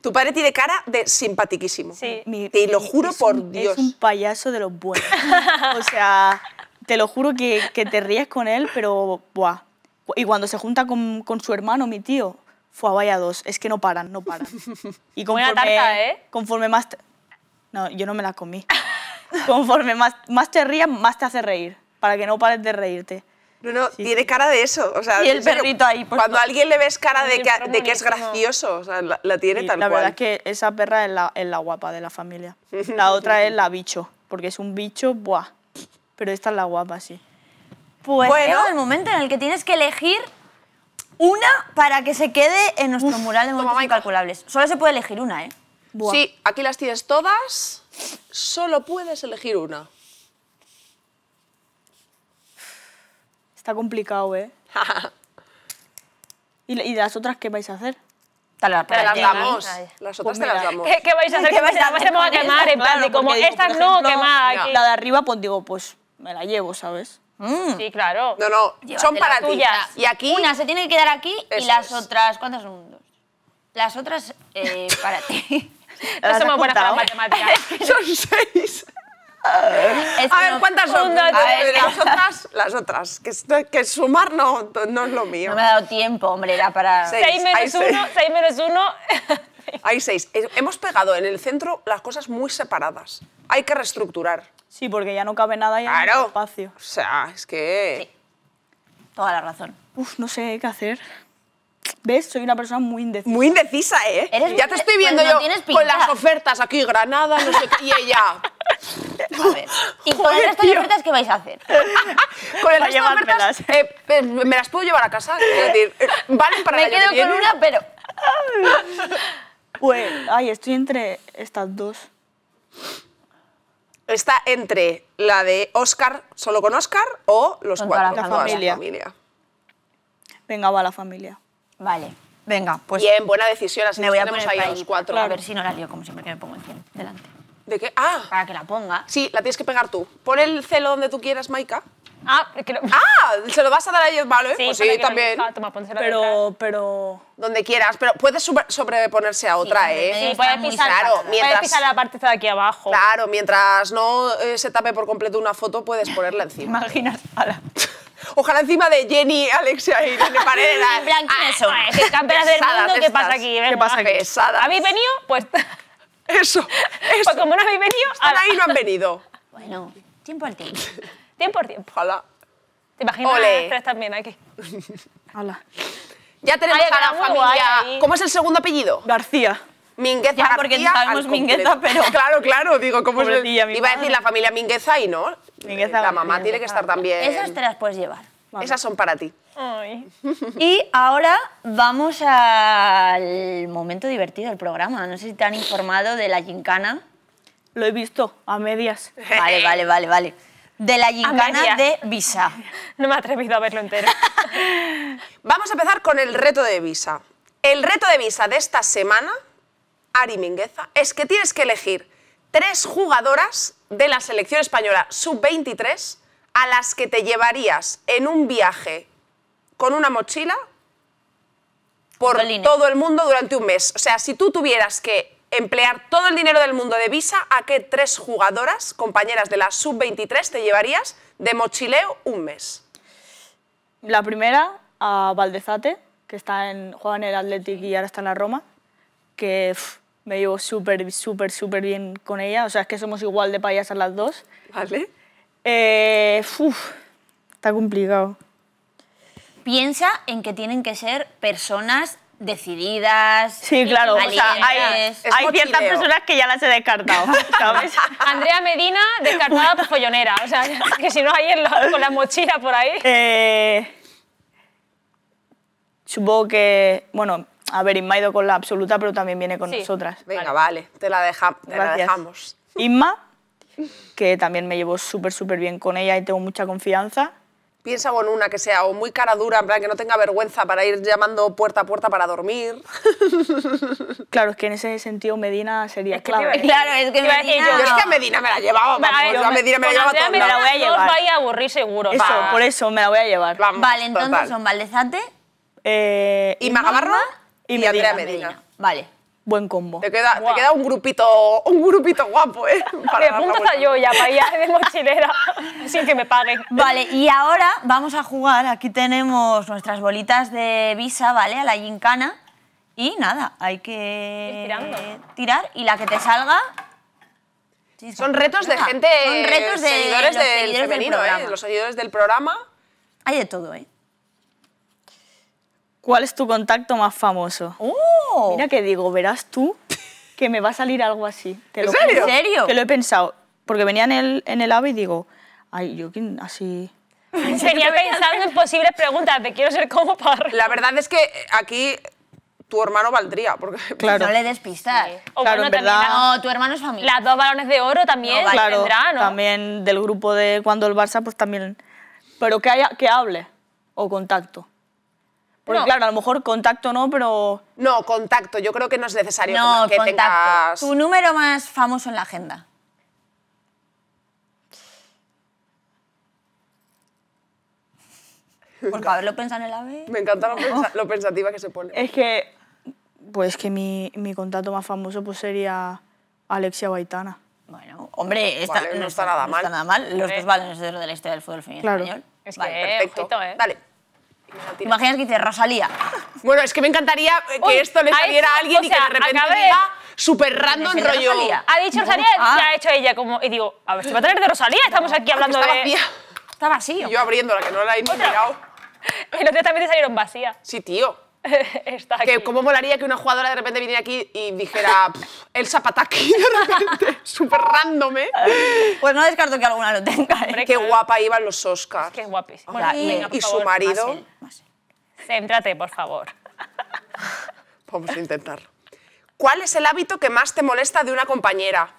Tu padre tiene cara de simpatiquísimo. Sí. te lo juro por Dios. Es un payaso de los buenos. o sea, te lo juro que, te ríes con él, pero Y cuando se junta con, su hermano, mi tío, fue a vaya dos. Es que no paran, no paran. Y conforme, Buena tarta, ¿eh? Conforme más... No, yo no me la comí. Conforme más, más te rías, más te hace reír, para que no pares de reírte. No, no, tiene cara de eso. O sea, y el perrito ahí. Pues cuando alguien le ves cara de que, es gracioso, o sea, la, tiene tal la cual. La verdad es que esa perra es la, guapa de la familia. La otra es la bicho, porque es un bicho, buah. Pero esta es la guapa, sí. Pues bueno. el momento en el que tienes que elegir una para que se quede en nuestro mural de momentos incalculables. Solo se puede elegir una, ¿eh? Sí, aquí las tienes todas, solo puedes elegir una. Está complicado, ¿eh? ¿Y, ¿Y, las otras qué vais a hacer? Te las, las damos. Las otras pues te las damos. ¿Qué, qué vais a hacer? ¿Qué, vais a hacer? a, llamar quemar, en plan, claro, como estas no, quemar. La de arriba, pues digo, pues me la llevo, ¿sabes? Mm. Sí, claro. No, no, son para ti. Y aquí... Una se tiene que quedar aquí y las otras, ¿cuántas son? Dos. Las otras eh, para ti. No somos buenas para las matemáticas. Son seis. a ver, ¿cuántas son? A las otras, las otras. Que, sumar no, no, es lo mío. No me ha dado tiempo, hombre, era para... Seis, menos 1, 6 menos 1... Hay seis. Hemos pegado en el centro las cosas muy separadas. Hay que reestructurar. Sí, porque ya no cabe nada y ya espacio. O sea, es que... Sí. Toda la razón. Uf, no sé qué hacer. ¿Ves? Soy una persona muy indecisa. Muy indecisa, ¿eh? ya te estoy viendo yo con las ofertas aquí, Granada, no sé qué, y ella... A ver, ¿y con el resto de ofertas qué vais a hacer? con el resto de ofertas, eh, eh, me las puedo llevar a casa, es decir, eh, Me quedo con una, pero... ay, estoy entre estas dos. Está entre la de Oscar solo con Oscar o los cuatro. La, la familia. Venga, va la familia. Vale. Venga, pues... Bien, buena decisión, así me voy a poner ahí los cuatro. A ver si no la lío, como siempre que me pongo encima delante. ¿De qué? ¡Ah! Para que la ponga. Sí, la tienes que pegar tú. Pon el celo donde tú quieras, Maika. Ah, ¡Ah! ¿Se lo vas a dar a ellos? Vale, sí, pues sí, también. Ah, toma, pero, pero... Donde quieras, pero puedes sobreponerse a otra, ¿eh? Sí, puedes pisar, mientras... puedes pisar la parte de aquí abajo. Claro, mientras no eh, se tape por completo una foto, puedes ponerla encima. Imaginas, ala. Ojalá encima de Jenny, Alexia y Irene Paredes. En ah, eso es. Campeonas del mundo, ¿qué pasa aquí? ¿Qué pasa ¿Habéis venido? Pues... Eso, Pues como no habéis venido... Están ahí no han venido. Bueno, tiempo al tiempo. Tiempo al tiempo. Ojalá. ¿Te imaginas que las tres también aquí? Hola. Ya tenemos a la familia... ¿Cómo es el segundo apellido? García. Mingueza ya, porque sabemos Mingueza, pero... Claro, claro, digo, ¿cómo se... Iba a decir la familia Mingueza y no. Mingueza la mamá tiene que estar también... Esas te las puedes llevar. Esas son para ti. Y ahora vamos al momento divertido del programa. No sé si te han informado de la gincana. Lo he visto, a medias. Vale, vale, vale, vale. De la gincana de Visa. No me he atrevido a verlo entero. vamos a empezar con el reto de Visa. El reto de Visa de esta semana Ari Mingueza es que tienes que elegir tres jugadoras de la selección española sub-23 a las que te llevarías en un viaje con una mochila por todo el mundo durante un mes. O sea, si tú tuvieras que emplear todo el dinero del mundo de Visa, ¿a qué tres jugadoras, compañeras de la sub-23, te llevarías de mochileo un mes? La primera, a Valdezate, que está en, juega en el Athletic y ahora está en la Roma, que me llevo súper, súper, súper bien con ella. O sea, es que somos igual de payasas las dos. Vale. Eh, está complicado. Piensa en que tienen que ser personas decididas. Sí, claro. O sea, hay, ciertas personas que ya las he descartado, ¿sabes? Andrea Medina, descartada por follonera. O sea, que si no, ayer con la mochila por ahí. Eh, supongo que, bueno, a ver, Inma ha ido con la absoluta, pero también viene con nosotras. Venga, vale, te, la, dejamos. Inma, que también me llevo súper, súper bien con ella y tengo mucha confianza. Piensa con una que sea muy cara dura, que no tenga vergüenza para ir llamando puerta a puerta para dormir. Claro, es que en ese sentido Medina sería clave. claro, es que Medina... Yo, es que a Medina me la llevaba, llevado. a, Medina me la llevaba toda. la voy a llevar. Os vais a aburrir seguro. Eso, por eso me la voy a llevar. vale, entonces son Valdezate... Eh, ¿Y Magabarro? y, y Medina. Medina. Vale. Buen combo. Te queda, te queda un grupito, un grupito guapo, ¿eh? Para me yo ya para ir de mochilera sin que me paguen. Vale, y ahora vamos a jugar. Aquí tenemos nuestras bolitas de visa, ¿vale? A la gincana. Y nada, hay que tirar y la que te salga son retos de gente, son retos de seguidores, del, eh, los seguidores del programa. Hay de todo, ¿eh? ¿Cuál es tu contacto más famoso? ¡Oh! Mira que digo, verás tú que me va a salir algo así. ¿En serio? Que lo he pensado. Porque venía en el, en el AVE y digo, ay, yo así... Venía pensando en posibles preguntas, te quiero ser como par. La verdad es que eh, aquí tu hermano valdría, porque claro. no le des pistas. claro, verdad, no, tu hermano es familia. Las dos balones de oro también no, claro, También del grupo de cuando el Barça, pues también... Pero que, haya, que hable o contacto. Porque claro, a lo mejor contacto no, pero... No, contacto, yo creo que no es necesario no, que contacto. tengas... Tu número más famoso en la agenda. Porque ver, lo piensa en el AVE. Me encanta lo, pensativa que se pone. Es que, pues que mi, mi contacto más famoso pues sería Alexia Baitana. Bueno, hombre, no, está, nada mal. No está nada mal. Los dos valen, es de la historia del fútbol femenino español. Es vale, perfecto. ¿eh? Dale. Imagínate. imaginas que dice Rosalía? Bueno, es que me encantaría eh, que esto le saliera a alguien y que de repente acabé... diga súper random rollo. Ha dicho Rosalía, no. Ah. ha hecho ella como... Y digo, a ver, ¿se va a tener de Rosalía? Estamos aquí ah, hablando está de... Vacía. Está vacío. Y yo abriéndola, que no la he mirado. Y los también te salieron vacías. Sí, tío. Está Que cómo molaría que una jugadora de repente viniera aquí y dijera el zapataki de repente, súper random, ¿eh? Pues no descarto que alguna lo tenga. ¿eh? qué guapa iban los Oscars. qué guapísimo. y, su marido. Céntrate, por favor. Vamos a intentar. ¿Cuál es el hábito que más te molesta de una compañera?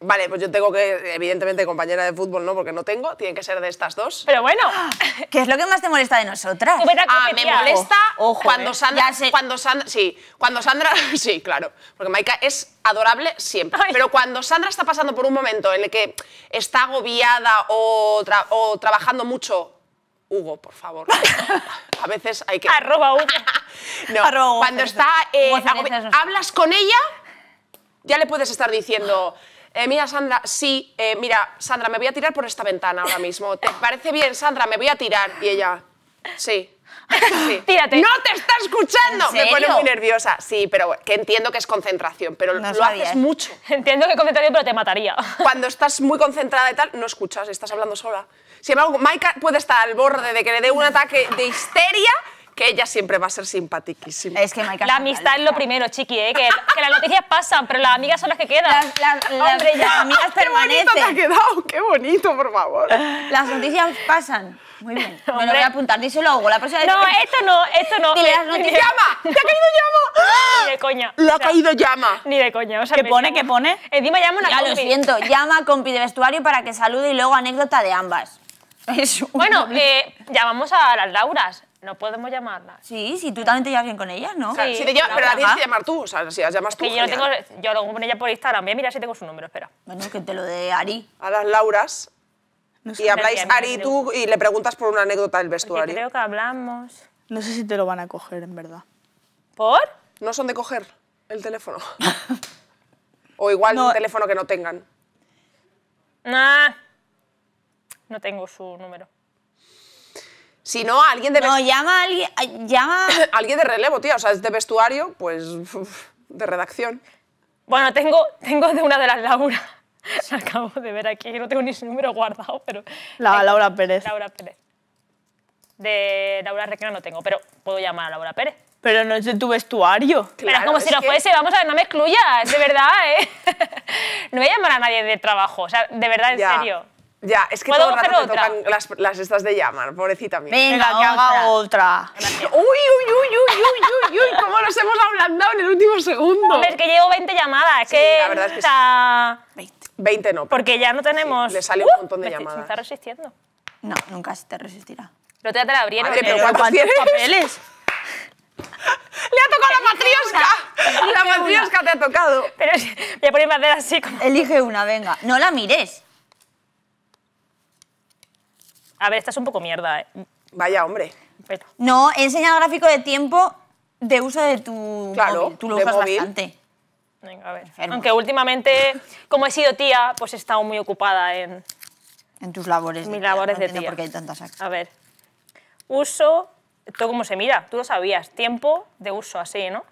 Vale, pues yo tengo que, evidentemente, compañera de fútbol no, porque no tengo, tienen que ser de estas dos. Pero bueno. ¿Qué es lo que más te molesta de nosotras? Pues ah, me molesta cuando, eh. Sandra, cuando Sandra. Sí, cuando Sandra. Sí, claro. Porque Maika es adorable siempre. Pero cuando Sandra está pasando por un momento en el que está agobiada o, o trabajando mucho Hugo, por favor. A veces hay que. Arroba Hugo. no, Arroba, cuando está. Eh, hablas con ella, ya le puedes estar diciendo. Eh, mira Sandra, sí, eh, mira Sandra, me voy a tirar por esta ventana ahora mismo. ¿Te parece bien, Sandra? Me voy a tirar. Y ella, sí. Sí. Tírate. ¡No te está escuchando! Me pone muy nerviosa. Sí, pero que entiendo que es concentración, pero lo haces mucho. Entiendo que concentración, pero te mataría. Cuando estás muy concentrada y tal, no escuchas, estás hablando sola. Sin embargo, Maika puede estar al borde de que le dé un ataque de histeria que ella siempre va a ser simpatiquísima. Es que Maika La amistad es lo primero, chiqui, ¿eh? que, las noticias pasan, pero las amigas son las que quedan. Las, las, amigas permanecen. Qué bonito te ha quedado, qué bonito, por favor. Las noticias pasan. Muy bien. No voy a apuntar, díselo a La próxima No, esto no, esto no. Dile eh, ¡Llama! ¡Te ha caído llama! Ni de ¡Ah! coña. ¡Le ha caído llama! Ni de coña. O ¿Qué pone? ¿Qué pone? Encima llama una Ya lo siento. Llama a compi de vestuario para que salude y luego anécdota de ambas. Es un... Bueno, eh, llamamos a las Lauras. ¿No podemos llamarla. Sí, sí, tú también te llevas bien con ella, ¿no? Sí, pero la tienes que llamar tú, o sea, si las llamas tú. yo, no tengo, yo con ella por Instagram, voy a si tengo su número, espera. Bueno, que te lo dé Ari. A las Lauras. y habláis Ari y tú y le preguntas por una anécdota del vestuario. creo que hablamos. No sé si te lo van a coger, en verdad. ¿Por? No son de coger el teléfono. o igual un teléfono que no tengan. No tengo su número. Si no, alguien de No, llama a alguien. Llama. alguien de relevo, tío, O sea, es de vestuario, pues. de redacción. Bueno, tengo, tengo de una de las Laura. acabo de ver aquí. No tengo ni su número guardado, pero. La, Laura Pérez. Laura Pérez. De Laura Requena no tengo, pero puedo llamar a Laura Pérez. Pero no es de tu vestuario. pero es como si lo fuese, vamos a ver, no me excluyas, de verdad, ¿eh? no voy a llamar a nadie de trabajo, o sea, de verdad, en serio. Ya, es que todo el rato te tocan las, las, estas de llamar, pobrecita mía. Venga, que haga otra. Uy, uy, uy, uy, uy, uy, uy, cómo nos hemos ablandado en el último segundo. Hombre, es que llevo 20 llamadas, sí, que... la verdad es que está... 20. 20 no. Porque ya no tenemos... le sale un ¡Uh! montón de llamadas. Me está resistiendo. No, nunca se te resistirá. Pero te la abrieron. Madre, ¿eh? pero, ¿cuántos, papeles? ¡Le ha tocado la matriosca! ¡La matriosca te ha tocado! Pero voy a ponerme a hacer así como... Elige una, venga. No la mires. A ver, esta es un poco mierda, eh. Vaya, hombre. No, he enseñado gráfico de tiempo de uso de tu Claro, Tú lo usas bastante. a ver. Aunque últimamente, como he sido tía, pues he estado muy ocupada en En tus labores. mis labores de tía. por hay tantas A ver. Uso. ¿Tú cómo se mira? Tú lo sabías. Tiempo de uso así, ¿no?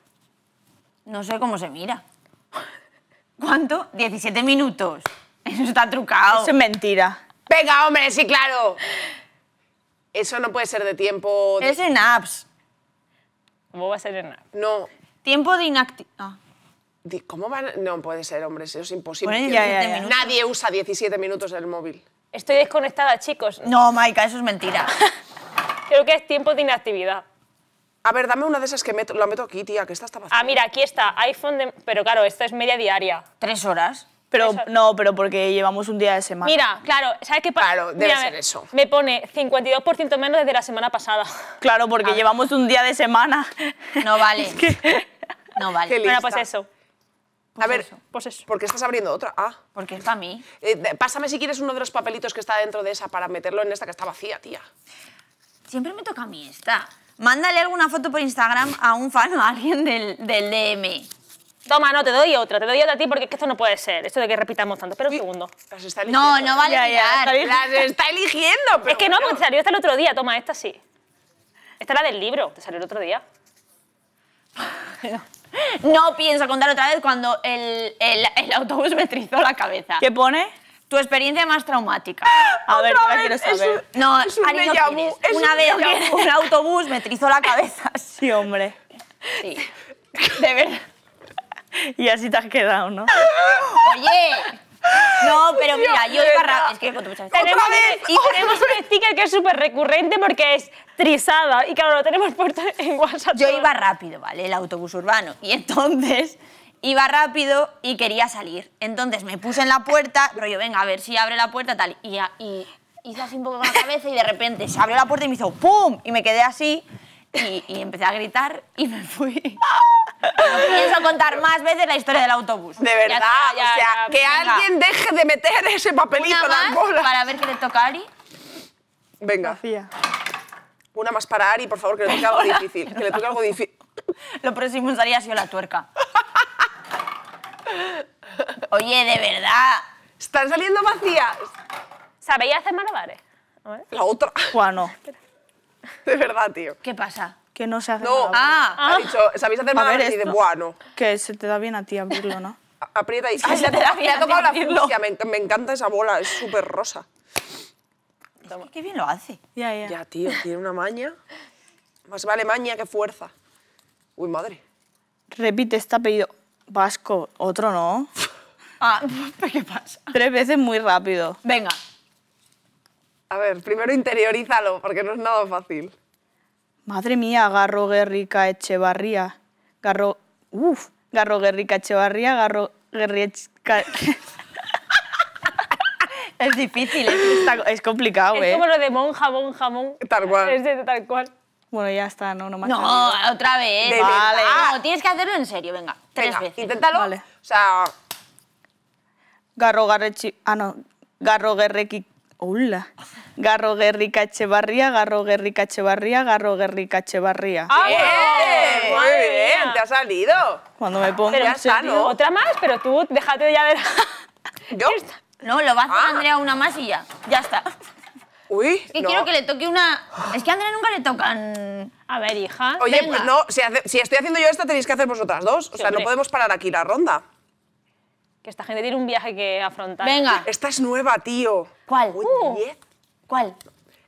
No sé cómo se mira. ¿Cuánto? 17 minutos. Eso está trucado. Eso es mentira. Venga, hombre, sí, claro. Eso no puede ser de tiempo... Es en apps. ¿Cómo va a ser en apps? No. Tiempo de inactividad. Ah. ¿Cómo van? No puede ser, hombre, eso es imposible. Nadie usa 17 minutos del móvil. Estoy desconectada, chicos. No, Maika, eso es mentira. Creo que es tiempo de inactividad. A ver, dame una de esas que meto, la meto aquí, tía, que esta está vacía. Ah, mira, aquí está, iPhone Pero claro, esta es media diaria. ¿Tres horas? Pero no, pero porque llevamos un día de semana. Mira, claro, ¿sabes qué pasa? Claro, debe ser eso. Me pone 52% menos desde la semana pasada. Claro, porque llevamos un día de semana. No vale. No vale. Bueno, pues eso. Pues a ver, eso. pues eso. ¿por qué estás abriendo otra? Ah. Porque es para mí. Eh, pásame si quieres uno de los papelitos que está dentro de esa para meterlo en esta que está vacía, tía. Siempre me toca a mí esta. Mándale alguna foto por Instagram a un fan o a alguien del, del DM. Toma, no, te doy otra, te doy otra a ti porque es que esto no puede ser. Esto de que repitamos tanto. pero un segundo. Las está eligiendo. No, no vale ya, Las está eligiendo, Es que no, porque salió esta el otro día. Toma, esta sí. Esta era la del libro, te salió el otro día. No pienso contar otra vez cuando el, el, autobús me trizó la cabeza. ¿Qué pone? Tu experiencia más traumática. A ver, no la saber. no, es un Una vez un autobús me trizó la cabeza. Sí, hombre. Sí. De verdad. y así te has quedado, ¿no? Oye, no, pero mira, yo iba rápido... Es que Tenemos, vez, y tenemos un sticker que es súper recurrente porque es trisada. Y claro, lo tenemos puesto en WhatsApp. Yo iba rápido, ¿vale? El autobús urbano. Y entonces iba rápido y quería salir. Entonces me puse en la puerta, pero yo venga, a ver si abre la puerta, tal. Y, y hice así un poco con la cabeza y de repente se abrió la puerta y me hizo ¡pum! Y me quedé así y, empecé a gritar y me fui. No pienso contar más veces la historia del autobús. De verdad, o sea, que alguien deje de meter ese papelito en la bola. Para ver qué le toca a Ari. Venga. Una más para Ari, por favor, que le toque algo difícil. Que le toque algo difícil. Lo próximo sería sido la tuerca. Oye, de verdad. Están saliendo vacías. ¿Sabéis hacer malabares? La otra. Juan, De verdad, tío. ¿Qué pasa? Que no se hace No, ah, ha dicho, ¿sabéis hacer A ver de, bueno. Que se te da bien a ti abrirlo, ¿no? Aprieta y... ¡Se te da bien ha tocado Me, encanta esa bola, es súper rosa. Qué bien lo hace. Ya, ya. Ya, tío, tiene una maña. Más vale maña que fuerza. Uy, madre. Repite este apellido vasco, otro no. Ah, ¿qué pasa? Tres veces muy rápido. Venga. A ver, primero interiorízalo, porque no es nada fácil. Madre mía, Garro Guerrica Echevarría. Garro... Uf, Garro Guerrica Echevarría, Garro Guerrica... es difícil, es, complicado, ¿eh? Es como lo de monja, monja, jamón. Tal cual. Es de tal cual. Bueno, ya está, no, no más. No, otra vez. vale. No, tienes que hacerlo en serio, venga. Tres veces. Inténtalo. O sea. Garro, garrechi. Ah, no. Garro, guerrequi. Garro Gerrika Echevarría, Garro Gerrika Echevarría, Garro guerri, Echevarría. ¡Ah, ¡Eh! Muy bien, te ha salido. Cuando me pongo Otra más, pero tú déjate ya ver. ¿Yo? No, lo va a hacer ah. Andrea una más y ya. Ya está. Uy, es que quiero que le toque una... Es que a Andrea nunca le tocan... A ver, hija. Oye, pues no, si, estoy haciendo yo esto, tenéis que hacer vosotras dos. O sea, no podemos parar aquí la ronda que esta gente tiene un viaje que afrontar. Venga. Esta es nueva, tío. ¿Cuál? Uh. ¿Cuál?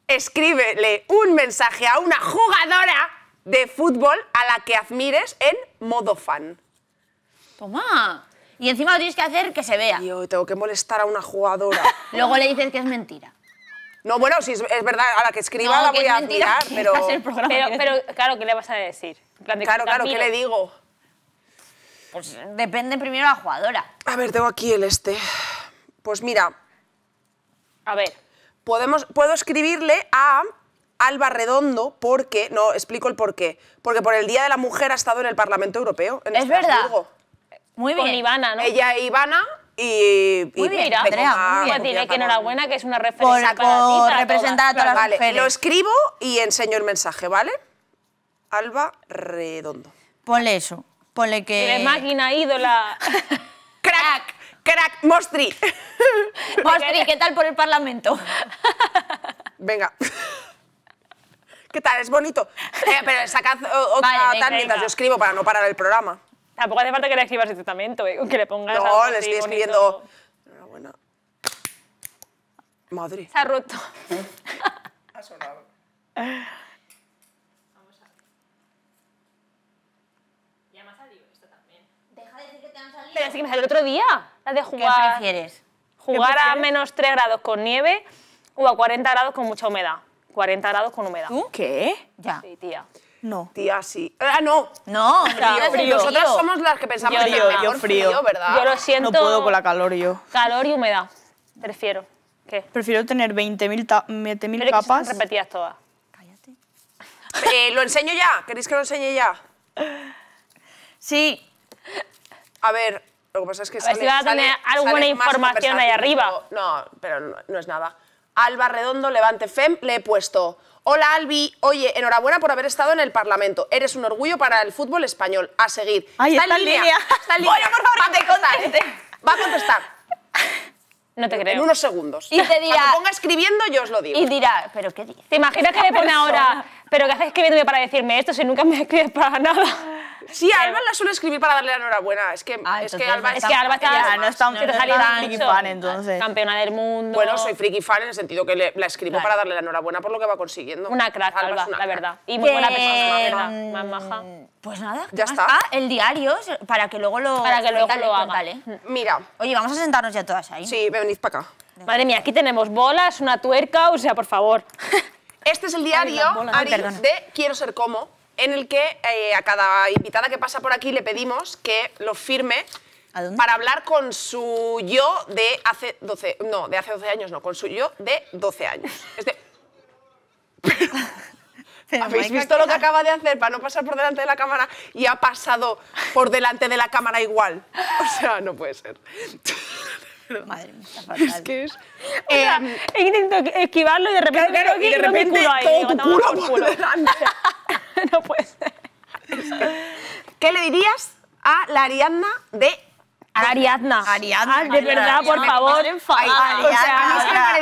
Escríbele un mensaje a una jugadora de fútbol a la que admires en modo fan. Toma. Y encima lo tienes que hacer que se vea. Yo tengo que molestar a una jugadora. Luego le dices que es mentira. No, bueno, si es, verdad, a la que escriba la voy a pero... Pero, claro, ¿qué le vas a decir? claro, claro, ¿qué le digo? Pues depende primero la jugadora. A ver, tengo aquí el este. Pues mira. A ver. Podemos, puedo escribirle a Alba Redondo porque, no, explico el porqué, porque por el Día de la Mujer ha estado en el Parlamento Europeo. es verdad. Muy bien. Con Ivana, ¿no? Ella e Ivana y... Muy y bien, mira, Andrea, muy tiene pues que enhorabuena, que es una referencia a todas las vale, Lo escribo y enseño el mensaje, ¿vale? Alba Redondo. Ponle eso. Ponle que... máquina, ídola. crack, crack, mostri. mostri, ¿qué tal por el Parlamento? Venga. ¿Qué tal? Es bonito. Eh, pero sacad otra vale, mientras yo escribo para no parar el programa. Tampoco hace falta que le escribas el este tratamiento. Eh, que le pongas No, le estoy escribiendo... Enhorabuena. Madre. Se ha roto. ¿Eh? ha sonado. Pero así me salió el otro día, la de jugar. ¿Qué prefieres? Jugar a menos 3 grados con nieve o a 40 grados con mucha humedad. 40 grados con humedad. ¿Tú? ¿Qué? Ya. Sí, tía. No. Tía, sí. Ah, no. No, frío, Nosotras somos las que pensamos que yo, frío. ¿verdad? Yo lo siento. No puedo con la calor yo. Calor y humedad. Prefiero. ¿Qué? Prefiero tener 20.000 20 capas. repetidas todas. Cállate. Eh, ¿Lo enseño ya? ¿Queréis que lo enseñe ya? Sí. A ver, lo que pasa es que... A si a tener alguna información ahí arriba. No, pero no, es nada. Alba Redondo, Levante FEM, le he puesto. Hola Albi, oye, enhorabuena por haber estado en el Parlamento. Eres un orgullo para el fútbol español. A seguir. Ay, está, línea. Está línea. Bueno, por favor, Va a contestar. ¿eh? Va a contestar. No te creo. En unos segundos. Y te dirá... Cuando ponga escribiendo, yo os lo digo. Y dirá, ¿pero qué dices? ¿Te imaginas que le pone ahora, pero qué haces escribiéndome para decirme esto si nunca me escribes para nada? Sí, Alba la suele escribir para darle la enhorabuena. Es que, ah, es que no está- no es no, friki fan, entonces. Campeona del mundo. Bueno, soy friki fan en el sentido que le- la escribo para darle la enhorabuena por lo que va consiguiendo. Una crack, Alba, la verdad. Y muy buena persona, la ¿verdad? Mm, pues nada, Ya está. el diario, para que luego lo... Para que luego lo haga. Mira, Oye, vamos a sentarnos ya todas ahí. sí, venid para acá. Madre mía, aquí tenemos bolas, una tuerca, o sea, por favor. Este es el diario Ari, de Quiero ser como en el que eh, a cada invitada que pasa por aquí le pedimos que lo firme para hablar con su yo de hace 12, no, de hace 12 años, no, con su yo de 12 años. Este... ¿Habéis visto lo que acaba de hacer para no pasar por delante de la cámara y ha pasado por delante de la cámara igual? O sea, no puede ser. Madre mía, fatal. Es que es... Eh, esquivarlo y de repente, y de repente todo tu culo, culo ¿qué le dirías a la Ariadna de Ariadna. Ariadna. Ah, de verdad, por favor.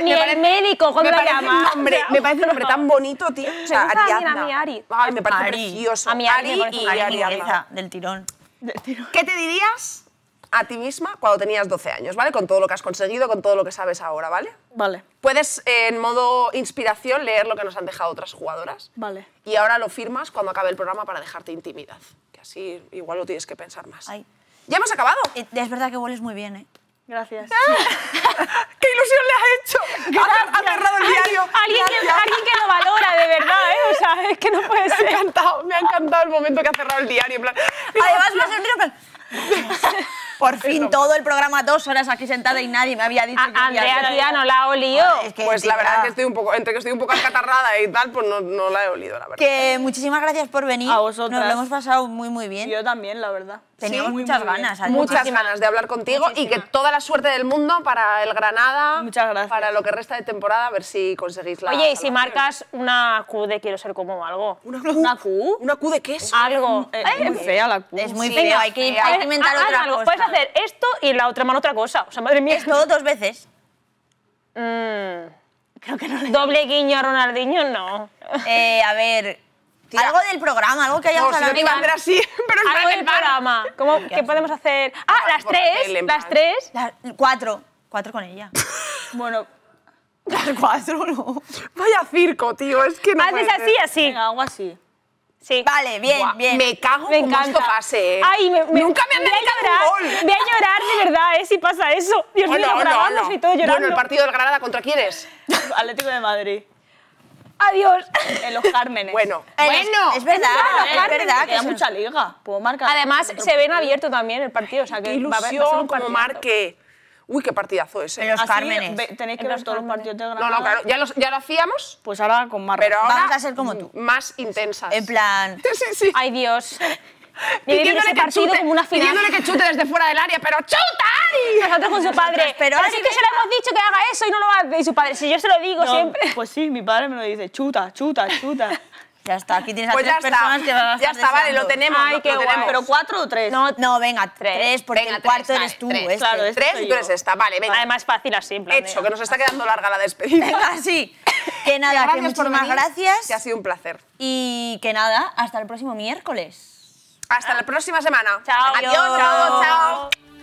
ni el médico, me parece, un nombre, me parece un nombre tan bonito, tío. O sea, Ariadna. A mi Ari. Ay, me parece precioso. A mi Ari, y Ariadna. Del tirón. ¿Qué te dirías a ti misma cuando tenías 12 años, ¿vale? Con todo lo que has conseguido, con todo lo que sabes ahora, ¿vale? Vale. Puedes, eh, en modo inspiración, leer lo que nos han dejado otras jugadoras. Vale. Y ahora lo firmas cuando acabe el programa para dejarte intimidad. Sí, igual lo tienes que pensar más. ¡Ya hemos acabado! Eh, es verdad que hueles muy bien, ¿eh? Gracias. Ah, ¡Qué ilusión le has hecho! Ha, cerrado el diario. Alguien que, alguien que, lo valora, de verdad, ¿eh? O sea, es que no puede ser. Me ha encantado, me ha encantado el momento que ha cerrado el diario. En plan, Además, me ha sorprendido por fin todo el programa, dos horas aquí sentada y nadie me había dicho. Ah, que Andrea, tía, no la ha pues la verdad es que estoy un poco, entre que estoy un poco acatarrada y tal, pues no, la he olido, la verdad. Que muchísimas gracias por venir. A Nos lo hemos pasado muy, muy bien. Yo también, la verdad tenía muchas ganas. Muchas ganas de hablar contigo y que toda la suerte del mundo para el Granada, muchas gracias. para lo que resta de temporada, a ver si conseguís la... Oye, y si marcas una Q de quiero ser como algo. ¿Una Q? ¿Una Q, de qué es? Algo. es muy fea la Q. Es muy sí, fea, hay que, inventar otra algo. cosa. Puedes hacer esto y la otra mano otra cosa. O sea, madre mía. Esto dos veces. Mm. creo que no. ¿Doble guiño a Ronaldinho? No. Eh, a ver... Algo del programa, algo que hayamos no, hablado. Iba así, Algo del programa. ¿Cómo, ¿Qué, podemos hacer? Ah, las tres. Las tres. Las cuatro. Cuatro con ella. bueno. Las cuatro, no. Vaya circo, tío. Es que no. Haces así, así. Venga, algo así. Sí. Vale, bien, bien. Me cago me como esto pase. Eh. Ay, me, Nunca me han dedicado un gol. Voy a llorar de verdad, ¿eh? Si pasa eso. Dios mío, grabándose y todo llorando. Bueno, el partido del Granada, ¿contra quién es? Atlético de Madrid. Adiós. En los cármenes. Bueno, Es, verdad, es verdad. que es mucha liga. Puedo marcar. Además, se ven abierto también el partido. O sea, que va a haber, va a marque. Uy, qué partidazo ese. En los ah, Cármenes. tenéis que ver todos los partidos de No, no, claro. Ya, los, ya lo hacíamos. Pues ahora con más Pero ahora Vamos a ser como tú. Más intensas. En plan... sí, sí. Ay, Dios. una Pidiéndole que chute desde fuera del área, pero ¡chuta! Ari! Nosotros con su padre. Pero, ahora sí que se lo hemos dicho que haga eso y no lo va. Y su padre, si yo se lo digo siempre. Pues sí, mi padre me lo dice, chuta, chuta, chuta. Ya está, aquí tienes a pues tres ya personas que Ya está, vale, lo tenemos. ¿Pero cuatro o tres? No, no venga, tres, porque el cuarto eres tú. Tres, claro, este tres y tú eres esta, vale, venga. Además, fácil así, Hecho, que nos está quedando larga la despedida. Venga, sí. Que nada, que, gracias. Que ha sido un placer. Y que nada, hasta el próximo miércoles. Hasta la próxima semana. Chao. Adiós. chao. chao.